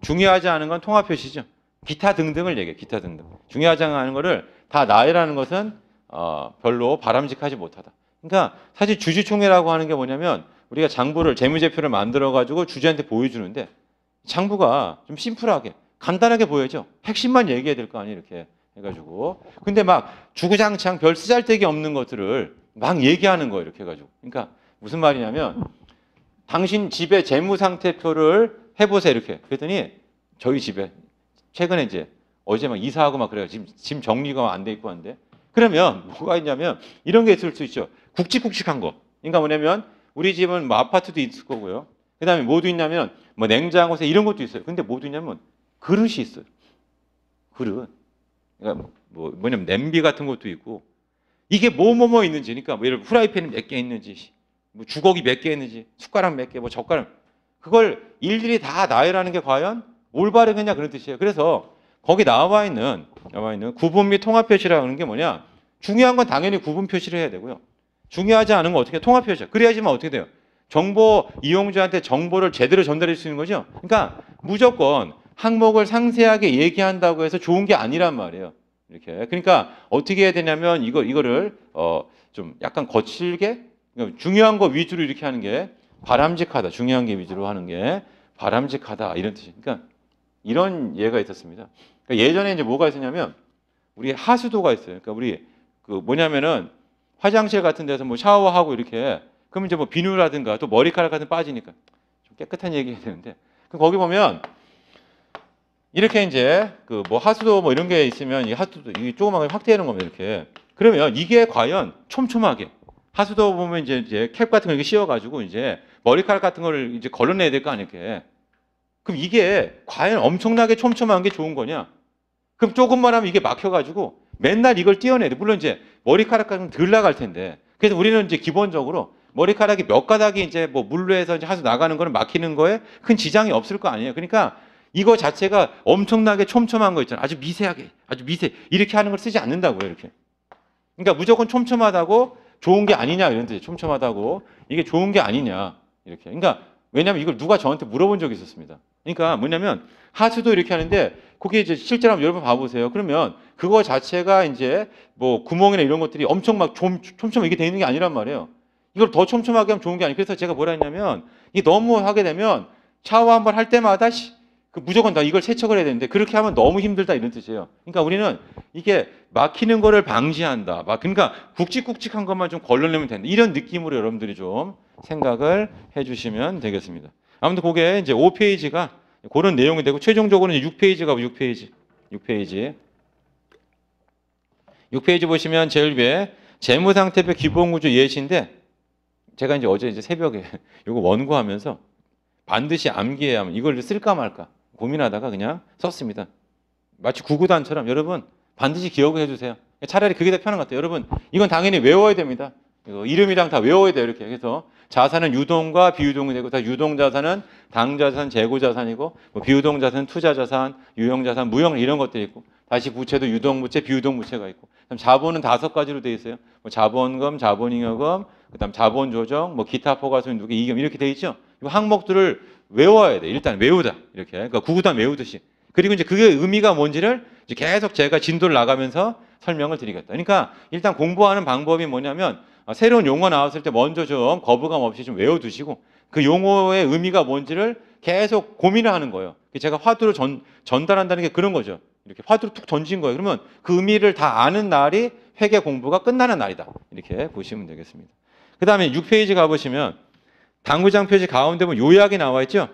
중요하지 않은 건 통합 표시죠. 기타 등등을 얘기해. 기타 등등. 중요하지 않은 거를 다나이라는 것은 어, 별로 바람직하지 못하다. 그러니까 사실 주주총회라고 하는 게 뭐냐면 우리가 장부를 재무제표를 만들어 가지고 주주한테 보여주는데 장부가 좀 심플하게 간단하게 보여죠. 핵심만 얘기해야 될 거 아니에요 이렇게 해가지고. 근데 막 주구장창 별 쓰잘데기 없는 것들을 막 얘기하는 거예요 이렇게 해가지고. 그러니까 무슨 말이냐면 당신 집에 재무 상태표를 해보세요 이렇게 그랬더니 저희 집에 최근에 이제 어제 막 이사하고 막 그래요 지금 짐 정리가 안 돼 있고 한데 그러면 뭐가 있냐면 이런 게 있을 수 있죠 굵직굵직한 거 그러니까 뭐냐면 우리 집은 뭐 아파트도 있을 거고요 그 다음에 뭐도 있냐면 뭐 냉장고세 이런 것도 있어요 근데 뭐도 있냐면 그릇이 있어요 그릇 그러니까 뭐, 뭐 뭐냐면 냄비 같은 것도 있고 이게 뭐 뭐 뭐 있는지 그러니까 뭐 예를 후라이팬이 몇 개 있는지 뭐 주걱이 몇 개 있는지 숟가락 몇 개 뭐 젓가락 그걸 일일이 다 나열하는 게 과연 올바르겠냐 그런 뜻이에요. 그래서 거기 나와 있는 나와 있는 구분 및 통합 표시라는 게 뭐냐? 중요한 건 당연히 구분 표시를 해야 되고요. 중요하지 않은 건 어떻게 통합 표시. 그래야지만 어떻게 돼요? 정보 이용자한테 정보를 제대로 전달할 수 있는 거죠. 그러니까 무조건 항목을 상세하게 얘기한다고 해서 좋은 게 아니란 말이에요. 이렇게. 그러니까 어떻게 해야 되냐면 이거 이거를 어 좀 약간 거칠게 그러니까 중요한 거 위주로 이렇게 하는 게 바람직하다. 중요한 게 위주로 하는 게 바람직하다. 이런 뜻이니까 그러니까 이런 예가 있었습니다. 그러니까 예전에 이제 뭐가 있었냐면 우리 하수도가 있어요. 그러니까 우리 그 뭐냐면은 화장실 같은 데서 뭐 샤워하고 이렇게 그러면 이제 뭐 비누라든가 또 머리카락 같은 빠지니까 좀 깨끗한 얘기 해야 되는데 그 거기 보면 이렇게 이제 그 뭐 하수도 뭐 이런 게 있으면 이 하수도 이 조그만 게 확대하는 겁니다 이렇게 그러면 이게 과연 촘촘하게 하수도 보면 이제, 이제 캡 같은 걸 씌워가지고 이제 머리카락 같은 걸 이제 걸러내야 될 거 아니에요, 게 그럼 이게 과연 엄청나게 촘촘한 게 좋은 거냐? 그럼 조금만 하면 이게 막혀가지고 맨날 이걸 띄어내야 돼. 물론 이제 머리카락 같은 건덜 나갈 텐데. 그래서 우리는 이제 기본적으로 머리카락이 몇 가닥이 이제 뭐 물로 해서 이제 하수 나가는 거는 막히는 거에 큰 지장이 없을 거 아니에요. 그러니까 이거 자체가 엄청나게 촘촘한 거 있잖아요. 아주 미세하게, 아주 미세. 이렇게 하는 걸 쓰지 않는다고요, 이렇게. 그러니까 무조건 촘촘하다고 좋은 게 아니냐 이런 데이 촘촘하다고 이게 좋은 게 아니냐 이렇게. 그러니까 왜냐하면 이걸 누가 저한테 물어본 적이 있었습니다. 그러니까 뭐냐면 하수도 이렇게 하는데 그게 이제 실제로 한번 여러분 봐보세요. 그러면 그거 자체가 이제 뭐 구멍이나 이런 것들이 엄청 막 좀, 촘촘 이게 돼 있는 게 아니란 말이에요. 이걸 더 촘촘하게 하면 좋은 게 아니에요. 그래서 제가 뭐라 했냐면 이게 너무 하게 되면 샤워 한번할 때마다 그 무조건 다 이걸 세척을 해야 되는데 그렇게 하면 너무 힘들다 이런 뜻이에요. 그러니까 우리는 이게 막히는 거를 방지한다. 막 그러니까 굵직굵직한 것만 좀 걸러내면 된다. 이런 느낌으로 여러분들이 좀 생각을 해주시면 되겠습니다. 아무튼 그게 이제 5페이지가 그런 내용이 되고 최종적으로는 6페이지가 6페이지, 6페이지. 6페이지 보시면 제일 위에 재무상태표 기본구조 예시인데 제가 이제 어제 이제 새벽에 이거 원고하면서 반드시 암기해야 하면 이걸 쓸까 말까 고민하다가 그냥 썼습니다. 마치 구구단처럼 여러분 반드시 기억을 해주세요. 차라리 그게 더 편한 것 같아요. 여러분 이건 당연히 외워야 됩니다. 이름이랑 다 외워야 돼요. 이렇게 그래서 자산은 유동과 비유동이 되고 다 유동 자산은 당 자산, 재고 자산이고 뭐 비유동 자산은 투자 자산, 유형 자산, 무형 이런 것들이 있고 다시 부채도 유동 부채, 비유동 부채가 있고 그다음 자본은 다섯 가지로 되어 있어요. 뭐 자본금, 자본잉여금, 그다음 자본 조정, 뭐 기타 포괄손 누계 이금 이렇게 되어 있죠. 이 항목들을 외워야 돼. 일단 외우다 이렇게. 그러니까 구구단 외우듯이. 그리고 이제 그게 의미가 뭔지를 계속 제가 진도를 나가면서 설명을 드리겠다. 그러니까 일단 공부하는 방법이 뭐냐면 어, 새로운 용어 나왔을 때 먼저 좀 거부감 없이 좀 외워두시고 그 용어의 의미가 뭔지를 계속 고민을 하는 거예요. 그 제가 화두를 전, 전달한다는 게 그런 거죠. 이렇게 화두를 툭 던진 거예요. 그러면 그 의미를 다 아는 날이 회계 공부가 끝나는 날이다. 이렇게 보시면 되겠습니다. 그 다음에 6페이지 가보시면 당구장 표지 가운데 보면 요약이 나와 있죠.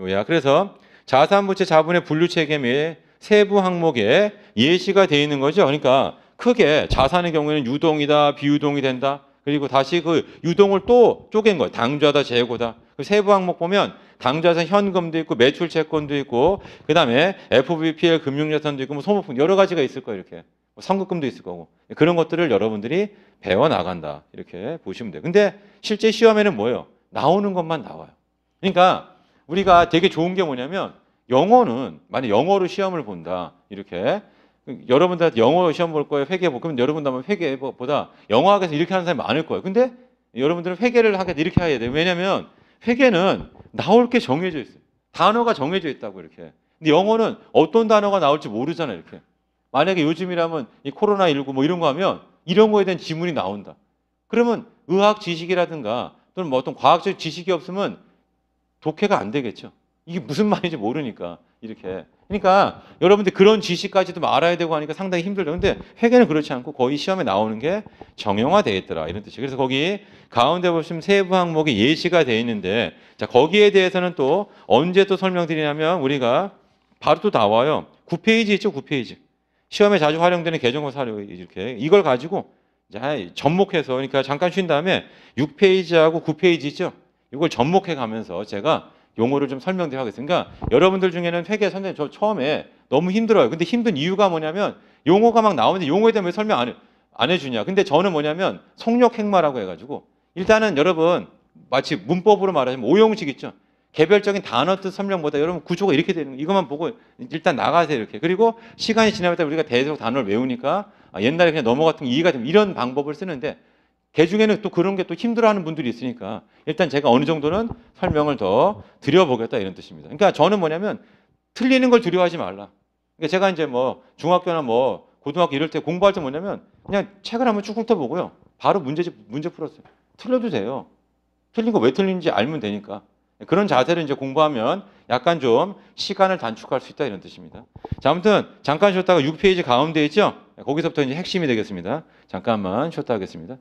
요약. 그래서 자산부채 자본의 분류 체계및 세부 항목에 예시가 되어 있는 거죠. 그러니까 크게 자산의 경우에는 유동이다, 비유동이 된다. 그리고 다시 그 유동을 또 쪼갠 거예요. 당좌다, 재고다. 그 세부 항목 보면 당좌산 현금도 있고 매출 채권도 있고 그다음에 FVPL 금융자산도 있고 뭐 소모품 여러 가지가 있을 거예요. 이렇게. 뭐 선급금도 있을 거고 그런 것들을 여러분들이 배워 나간다 이렇게 보시면 돼요. 근데 실제 시험에는 뭐예요? 나오는 것만 나와요. 그러니까 우리가 되게 좋은 게 뭐냐면 영어는 만약 영어로 시험을 본다 이렇게 여러분들한테 영어 시험 볼 거예요 회계 보 그러면 여러분들 한번 회계보다 영어학에서 이렇게 하는 사람이 많을 거예요. 근데 여러분들은 회계를 하게 이렇게 해야 돼요. 왜냐하면 회계는 나올 게 정해져 있어요. 단어가 정해져 있다고 이렇게. 근데 영어는 어떤 단어가 나올지 모르잖아요 이렇게. 만약에 요즘이라면 이 코로나 19 뭐 이런 거 하면 이런 거에 대한 지문이 나온다. 그러면 의학 지식이라든가 또는 뭐 어떤 과학적 지식이 없으면 독해가 안 되겠죠. 이게 무슨 말인지 모르니까 이렇게. 그러니까 여러분들 그런 지식까지도 뭐 알아야 되고 하니까 상당히 힘들죠. 근데 회계는 그렇지 않고 거의 시험에 나오는 게 정형화되어 있더라 이런 뜻이. 에요 그래서 거기 가운데 보시면 세부 항목이 예시가 되어 있는데 자 거기에 대해서는 또 언제 또 설명드리냐면 우리가 바로 또 나와요. 9페이지 있죠, 9페이지. 시험에 자주 활용되는 개정어 사료 이렇게 이걸 가지고 이제 접목해서 그러니까 잠깐 쉰 다음에 6페이지하고 9페이지 죠 이걸 접목해 가면서 제가 용어를 좀설명드하겠습니다 그러니까 여러분들 중에는 회계 선생님 저 처음에 너무 힘들어요. 근데 힘든 이유가 뭐냐면 용어가 막 나오는데 용어에 대한 뭐 설명 안, 해, 안 해주냐. 근데 저는 뭐냐면 성력행마라고 해가지고 일단은 여러분 마치 문법으로 말하자면 오형식 있죠. 개별적인 단어 뜻 설명보다 여러분 구조가 이렇게 되는 거 이것만 보고 일단 나가세요 이렇게 그리고 시간이 지나면다 우리가 대속 단어를 외우니까 아, 옛날에 그냥 넘어갔던 이해가 좀 이런 방법을 쓰는데 개 중에는 또 그런 게 또 힘들어하는 분들이 있으니까 일단 제가 어느 정도는 설명을 더 드려보겠다 이런 뜻입니다. 그러니까 저는 뭐냐면 틀리는 걸 두려워하지 말라. 그러니까 제가 이제 뭐 중학교나 뭐 고등학교 이럴 때 공부할 때 뭐냐면 그냥 책을 한번 쭉 훑어보고요. 바로 문제집 문제 풀었어요. 틀려도 돼요. 틀린 거 왜 틀린지 알면 되니까. 그런 자세를 이제 공부하면 약간 좀 시간을 단축할 수 있다 이런 뜻입니다. 자, 아무튼 잠깐 쉬었다가 6페이지 가운데 있죠? 거기서부터 이제 핵심이 되겠습니다. 잠깐만 쉬었다 하겠습니다.